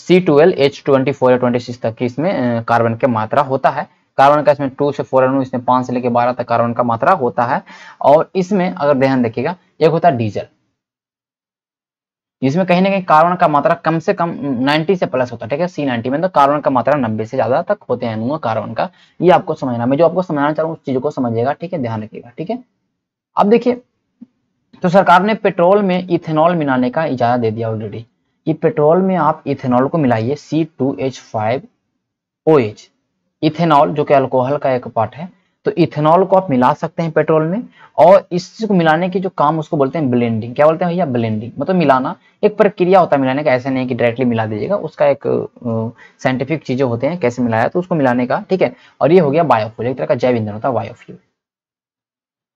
C twelve H twenty four या ट्वेंटी सिक्स तक के इसमें कार्बन के मात्रा होता है कार्बन का इसमें टू से फोर अणु इसमें पांच से लेके बारह तक कार्बन का मात्रा होता है और इसमें अगर ध्यान देखिएगा एक होता है डीजल इसमें कहीं ना कहीं कार्बन का मात्रा कम से कम 90 से प्लस होता है ठीक है सी नाइनटी में तो कार्बन का मात्रा 90 से ज्यादा तक होते हैं कार्बन का ये आपको समझना मैं जो आपको समझाना चाहूंगा उस चीज को समझिएगा ठीक है ध्यान रखिएगा ठीक है अब देखिए तो सरकार ने पेट्रोल में इथेनॉल मिलाने का इजाजत दे दिया ऑलरेडी कि पेट्रोल में आप इथेनॉल को मिलाइए C two H five O H ethanol जो कि अल्कोहल का एक पार्ट है तो इथेनॉल को आप मिला सकते हैं पेट्रोल में और इसको मिलाने के जो काम उसको बोलते हैं ब्लेंडिंग क्या बोलते हैं भैया ब्लेंडिंग मतलब मिलाना एक प्रक्रिया होता है मिलाने का ऐसे नहीं कि डायरेक्टली मिला दीजिएगा उसका एक साइंटिफिक चीजें होते हैं कैसे मिलाया तो उसको मिलाने का ठीक है और ये हो गया बायोफ्यूल एक तरह का जैव ईंधन होता है बायोफ्यूल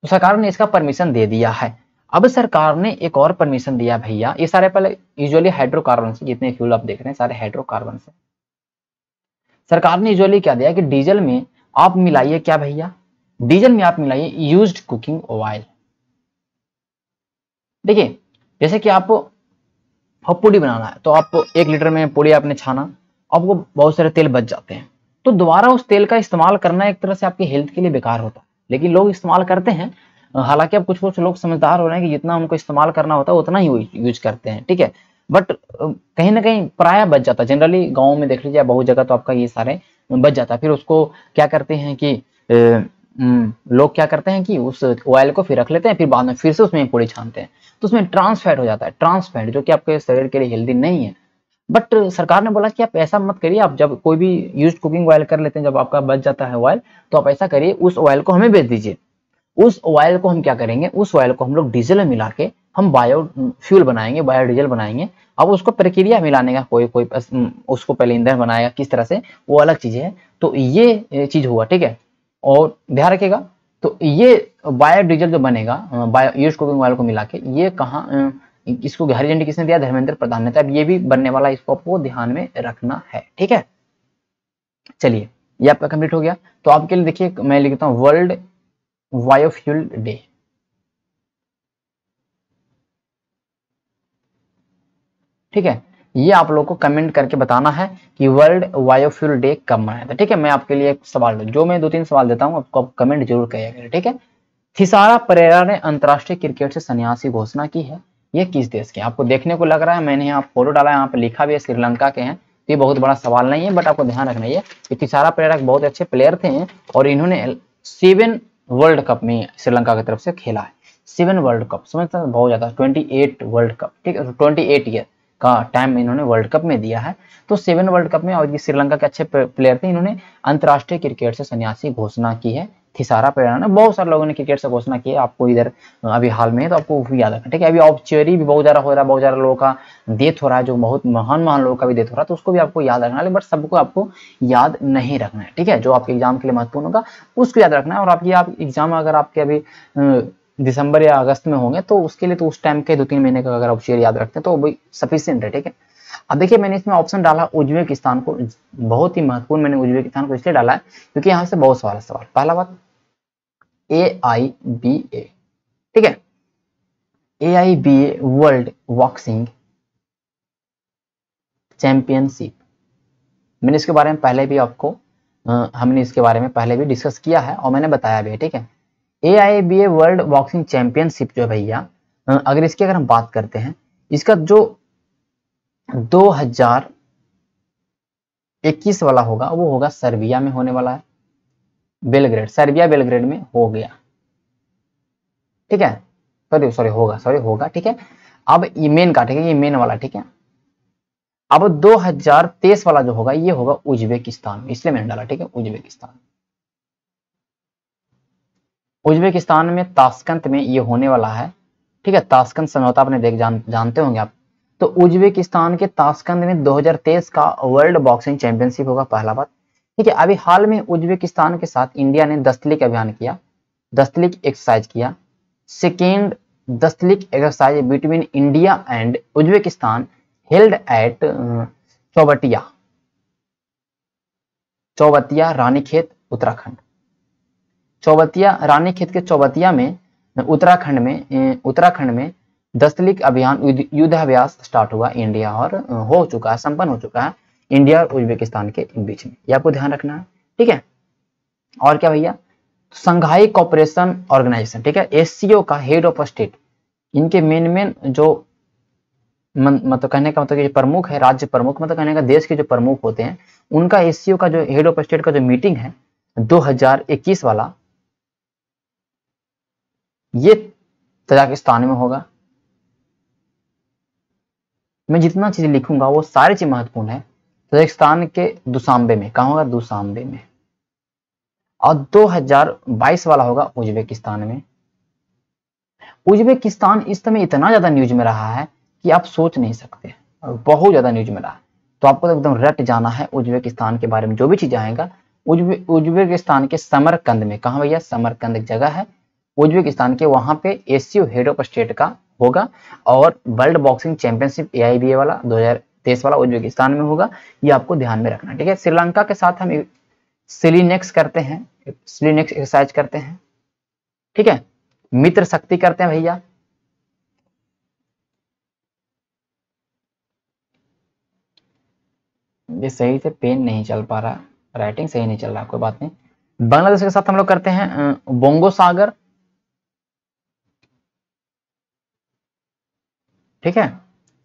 तो सरकार ने इसका परमिशन दे दिया है अब सरकार ने एक और परमिशन दिया भैया ये सारे पहले यूजुअली हाइड्रोकार्बन से जितने फ्यूल आप देख रहे हैं सारे हाइड्रोकार्बन से सरकार ने यूजुअली क्या दिया कि डीजल में आप मिलाइए क्या भैया डीजल में आप मिलाइए यूज्ड कुकिंग ऑयल देखिए जैसे कि आप पूड़ी बनाना है तो आप एक लीटर में पूड़ी आपने छाना आपको बहुत सारे तेल बच जाते हैं तो दोबारा उस तेल का इस्तेमाल करना एक तरह से आपकी हेल्थ के लिए बेकार होता है लेकिन लोग इस्तेमाल करते हैं हालांकि अब कुछ कुछ लोग समझदार हो रहे हैं कि जितना उनको इस्तेमाल करना होता है उतना ही यूज करते हैं ठीक है बट कहीं ना कहीं प्राय बच जाता है जनरली गाँव में देख लीजिए बहुत जगह तो आपका ये सारे बच जाता है फिर उसको क्या करते हैं कि लोग क्या करते हैं कि उस ऑयल को फिर रख लेते हैं फिर बाद में फिर से उसमें पूरी छानते हैं तो उसमें ट्रांसफैट हो जाता है ट्रांसफैट जो कि आपके शरीर के लिए हेल्दी नहीं है बट uh, सरकार ने बोला कि आप ऐसा मत करिए आप जब कोई भी यूज कुकिंग ऑयल कर लेते हैं जब आपका बच जाता है ऑयल तो आप ऐसा करिए उस ऑयल को हमें बेच दीजिए उस ऑयल को हम क्या करेंगे उस ऑयल को हम लोग डीजल में मिला के हम बायो फ्यूल बनाएंगे बायो डीजल बनाएंगे अब उसको प्रक्रिया मिलाने का कोई कोई उसको पहले ईंधन बनाएगा किस तरह से वो अलग चीज है तो ये चीज हुआ ठीक है और ध्यान रखेगा तो ये बायो डीजल जो बनेगा बायो यूज कुकिंग ऑयल को मिला के ये कहाँ इसको झंडी किसने दिया धर्मेंद्र प्रधान ने तो अब ये भी बनने वाला इसको आपको ध्यान में रखना है ठीक है चलिए ये आपका कंप्लीट हो गया तो आपके लिए देखिए मैं लिखता हूँ वर्ल्ड वायोफ्यूल डे ठीक है ये आप लोग को कमेंट करके बताना है कि वर्ल्ड वायोफ्यूल डे कब मनाया था ठीक है मैं आपके लिए एक सवाल जो मैं दो तीन सवाल देता हूँ आपको आप कमेंट जरूर करिएगा ठीक है थिसारा परेरा ने अंतर्राष्ट्रीय क्रिकेट से सन्यासी घोषणा की है ये किस देश के आपको देखने को लग रहा है मैंने यहाँ फोटो डाला है यहाँ पे लिखा भी है श्रीलंका के हैं तो ये बहुत बड़ा सवाल नहीं है बट आपको ध्यान रखना है क्योंकि सारा प्लेयर बहुत अच्छे प्लेयर थे और इन्होंने सेवन वर्ल्ड कप में श्रीलंका की तरफ से खेला है सेवन वर्ल्ड कप समझता बहुत ज़्यादा ट्वेंटी एट वर्ल्ड कप ठीक है ट्वेंटी एट ईयर का टाइम इन्होंने वर्ल्ड कप में दिया है तो सेवन वर्ल्ड कप में और श्रीलंका के अच्छे प्लेयर थे इन्होंने अंतर्राष्ट्रीय क्रिकेट से सन्यासी घोषणा की है थिसारा पे है ना बहुत सारे लोगों ने क्रिकेट से घोषणा किया आपको इधर अभी हाल में है तो आपको याद रखना ठीक है अभी ऑप्चेरी भी बहुत ज़्यादा हो रहा है बहुत ज़्यादा लोगों का डेथ हो रहा है जो बहुत महान महान लोगों का भी डेथ हो रहा है तो उसको भी आपको याद रखना है बट सबको आपको याद नहीं रखना है ठीक है जो आपके एग्जाम के लिए महत्वपूर्ण होगा उसको याद रखना है और आपकी आप एग्जाम अगर आपके अभी दिसंबर या अगस्त में होंगे तो उसके लिए तो उस टाइम के दो तीन महीने का अगर आप याद रखते हैं तो वही सफिशियंट है ठीक है अब देखिए मैंने इसमें ऑप्शन डाला उज्बेकिस्तान को बहुत ही महत्वपूर्ण मैंने उज्बेकिस्तान को इसलिए डाला है क्योंकि यहाँ से बहुत सवाल है सवाल पहला बात ए आई बी ए ठीक है A I B A world boxing championship मैंने इसके बारे में पहले भी आपको हमने इसके बारे में पहले भी डिस्कस किया है और मैंने बताया भी है ठीक है A I B A world boxing championship जो है भैया अगर इसकी अगर हम बात करते हैं इसका जो 2021 वाला होगा वो होगा सर्बिया में होने वाला है बेलग्रेड सर्बिया बेलग्रेड में हो गया ठीक है सॉरी तो सॉरी होगा सॉरी होगा ठीक है अब ये मेन का ठीक है ये मेन वाला ठीक है अब 2023 वाला जो होगा ये होगा उज्बेकिस्तान में इसलिए मैंने डाला ठीक है उज्बेकिस्तान उज्बेकिस्तान में ताशकंत में ये होने वाला है ठीक है ताशकंत समझौता आपने देख जान, जानते होंगे आप तो उज्बेकिस्तान के ताशकंद में 2023 का वर्ल्ड बॉक्सिंग चैंपियनशिप होगा पहला बात ठीक है अभी हाल में उज्बेकिस्तान के साथ इंडिया ने दस्तलिक अभियान किया दस्तलिक एक्सरसाइज किया second Dustlik exercise between India and Uzbekistan held at um, Chaubatia Chaubatia Ranikhet Uttarakhand Chaubatia Ranikhet के चौबतिया में उत्तराखंड में अं, उत्तराखंड में दस्तलिक अभियान युद्धाभ्यास स्टार्ट हुआ इंडिया और अं, हो चुका है संपन्न हो चुका है इंडिया और उज्बेकिस्तान के बीच में यह आपको ध्यान रखना है ठीक है और क्या भैया संघाई कॉपरेशन ऑर्गेनाइजेशन ठीक है एससीओ का हेड ऑफ स्टेट इनके मेन मेन जो मतलब कहने का मतलब प्रमुख है राज्य प्रमुख मतलब कहने का देश के जो प्रमुख होते हैं उनका एससीओ का जो हेड ऑफ स्टेट का जो मीटिंग है 2021 वाला ये तजाकिस्तान में होगा मैं जितना चीज लिखूंगा वो सारी चीज महत्वपूर्ण है कजाकिस्तान के दुसांबे में कहा होगा दुसांबे में और 2022 वाला होगा उज्बेकिस्तान में उज्बेकिस्तान इस समय इतना ज्यादा न्यूज में रहा है कि आप सोच नहीं सकते बहुत ज्यादा न्यूज में रहा है तो आपको तो एकदम रट जाना है उज्बेकिस्तान के बारे में जो भी चीज आएगा उज्बेकिस्तान के समरकंद में कहा भैया समरकंद एक जगह है उज्बेकिस्तान के वहां पे एशियो हेड ऑफ स्टेट का होगा और वर्ल्ड बॉक्सिंग चैंपियनशिप ए वाला हजार देश वाला उज्बेकिस्तान में होगा ये आपको ध्यान में रखना ठीक है श्रीलंका के साथ हम सिलीनेक्स करते हैं सिलीनेक्स एक्सरसाइज करते हैं ठीक है मित्र शक्ति करते हैं भैया ये सही से पेन नहीं चल पा रहा राइटिंग सही नहीं चल रहा कोई बात नहीं बांग्लादेश के साथ हम लोग करते हैं बोंगो सागर ठीक है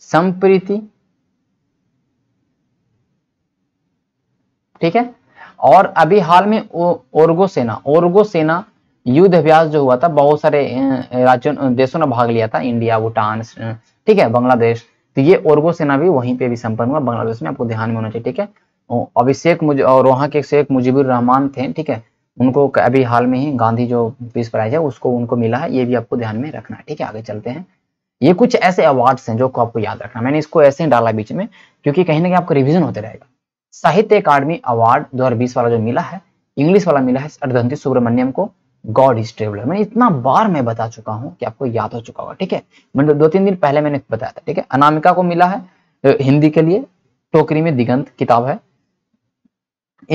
संप्रीति ठीक है और अभी हाल में ओरगो सेना ओरगो सेना युद्ध अभ्यास जो हुआ था बहुत सारे राज्यों देशों ने भाग लिया था इंडिया भूटान ठीक है बांग्लादेश तो ये ओरगो सेना भी वहीं पे भी संपन्न हुआ बांग्लादेश में आपको ध्यान में होना चाहिए ठीक है शेख मुझे और वहां के शेख मुजीबुर रहमान थे ठीक है उनको अभी हाल में ही गांधी जो पीस प्राइज है उसको उनको मिला है ये भी आपको ध्यान में रखना है ठीक है आगे चलते हैं ये कुछ ऐसे अवार्ड्स हैं जो आपको याद रखना मैंने इसको ऐसे ही डाला बीच में क्योंकि कहीं ना कहीं आपका रिविजन होते रहेगा साहित्य अकादमी अवार्ड 2020 वाला जो मिला है इंग्लिश वाला मिला है अर्धंती सुब्रमण्यम को गॉड इज ट्रेवलर मैंने इतना बार मैं बता चुका हूँ कि आपको याद हो चुका होगा ठीक है मैंने दो तीन दिन पहले मैंने बताया था ठीक है अनामिका को मिला है हिंदी के लिए टोकरी में दिगंत किताब है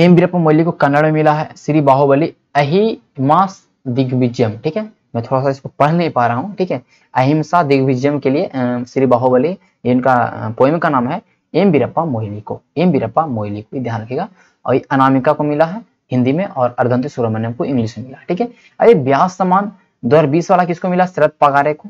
एम बीरप्पा मोइली को कन्नड़ में मिला है श्री बाहुबली अहिमास दिग्विजयम ठीक है मैं थोड़ा सा इसको पढ़ नहीं पा रहा हूँ ठीक है अहिंसा दिग्विजयम के लिए श्री बाहुबली इनका पोइम का नाम है एम बीरप्पा मोहिली को एम बीरप्पा मोहिली को ध्यान रखेगा और ये अनामिका को मिला है हिंदी में और अर्धंती सुब्रमण्यम को इंग्लिश में मिला ठीक है अरे ब्यास समान 2020 वाला किसको मिला शरद पगारे को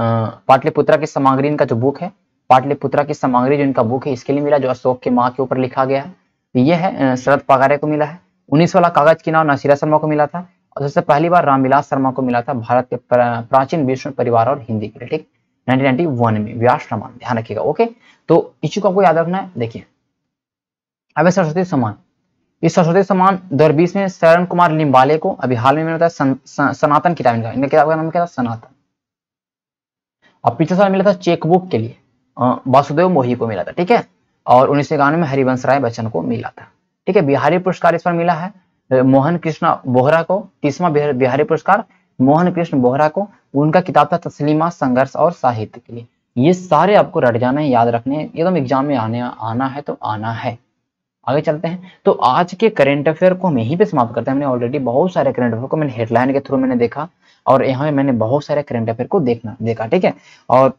पाटलिपुत्रा की सामग्री इनका जो बुक है पाटलिपुत्रा की सामग्री जो इनका बुक है इसके लिए मिला जो अशोक के माँ के ऊपर लिखा गया है तो ये है शरद पगारे को मिला है उन्नीस वाला कागज की नाव नसीरा शर्मा को मिला था और सबसे पहली बार रामविलास शर्मा को मिला था भारत के प्राचीन विष्णु परिवार और हिंदी के लिए ठीक 1991 में व्यास रमान ध्यान रखिएगा ओके तो इच्छू को आपको याद रखना है देखिए अब सरस्वती समान इस सरस्वती सम्मान दो बीस में शरण कुमार लिम्बाले को अभी हाल में मिला था सनातन किताब इनका इनका किताब का नाम क्या था सनातन और पिछले साल मिला था चेकबुक के लिए वासुदेव मोही को मिला था ठीक है और उन्नीस में हरिवंश राय बच्चन को मिला था ठीक है बिहारी पुरस्कार इस पर मिला है मोहन कृष्ण बोहरा को तीसवा बिहारी पुरस्कार मोहन कृष्ण बोहरा को उनका किताब था तस्लीमा संघर्ष और साहित्य के लिए ये सारे आपको रट जाना है याद रखने एकदम तो एग्जाम में आने आना है तो आना है आगे चलते हैं तो आज के करंट अफेयर को हम यहीं पे समाप्त करते हैं हमने ऑलरेडी बहुत सारे करंट अफेयर को मैंने हेडलाइन के थ्रू मैंने देखा और यहाँ मैंने बहुत सारे करंट अफेयर को देखना देखा ठीक है और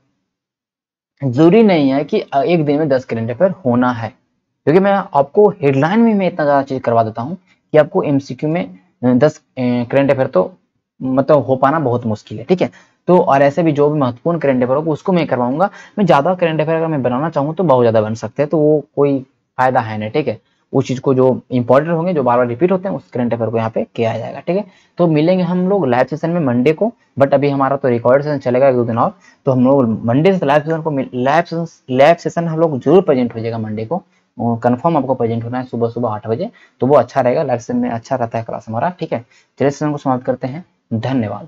जरूरी नहीं है कि एक दिन में दस करेंट अफेयर होना है क्योंकि मैं आपको हेडलाइन में मैं इतना ज़्यादा चीज़ करवा देता हूँ कि आपको एमसीक्यू में दस करेंट अफेयर तो मतलब हो पाना बहुत मुश्किल है ठीक है तो और ऐसे भी जो भी महत्वपूर्ण करेंट अफेयर होगा उसको मैं करवाऊंगा मैं ज़्यादा करेंट अफेयर अगर मैं बनाना चाहूँ तो बहुत ज़्यादा बन सकते हैं तो वो कोई फायदा है ना ठीक है उस चीज़ को जो इंपॉर्टेंट होंगे जो बार बार रिपीट होते हैं उस करंट अफेयर को यहाँ पे किया जाएगा ठीक है तो मिलेंगे हम लोग लाइव सेशन में मंडे को बट अभी हमारा तो रिकॉर्ड सेशन चलेगा एक दो दिन और तो हम लोग मंडे से लाइव सेशन को लाइव सेशन लाइव सेशन हम लोग जरूर प्रेजेंट हो जाएगा मंडे को कंफर्म आपको प्रेजेंट होना है सुबह सुबह आठ बजे तो वो अच्छा रहेगा लाइव सेशन में अच्छा रहता है क्लास हमारा ठीक है चलिए सेशन को समाप्त करते हैं धन्यवाद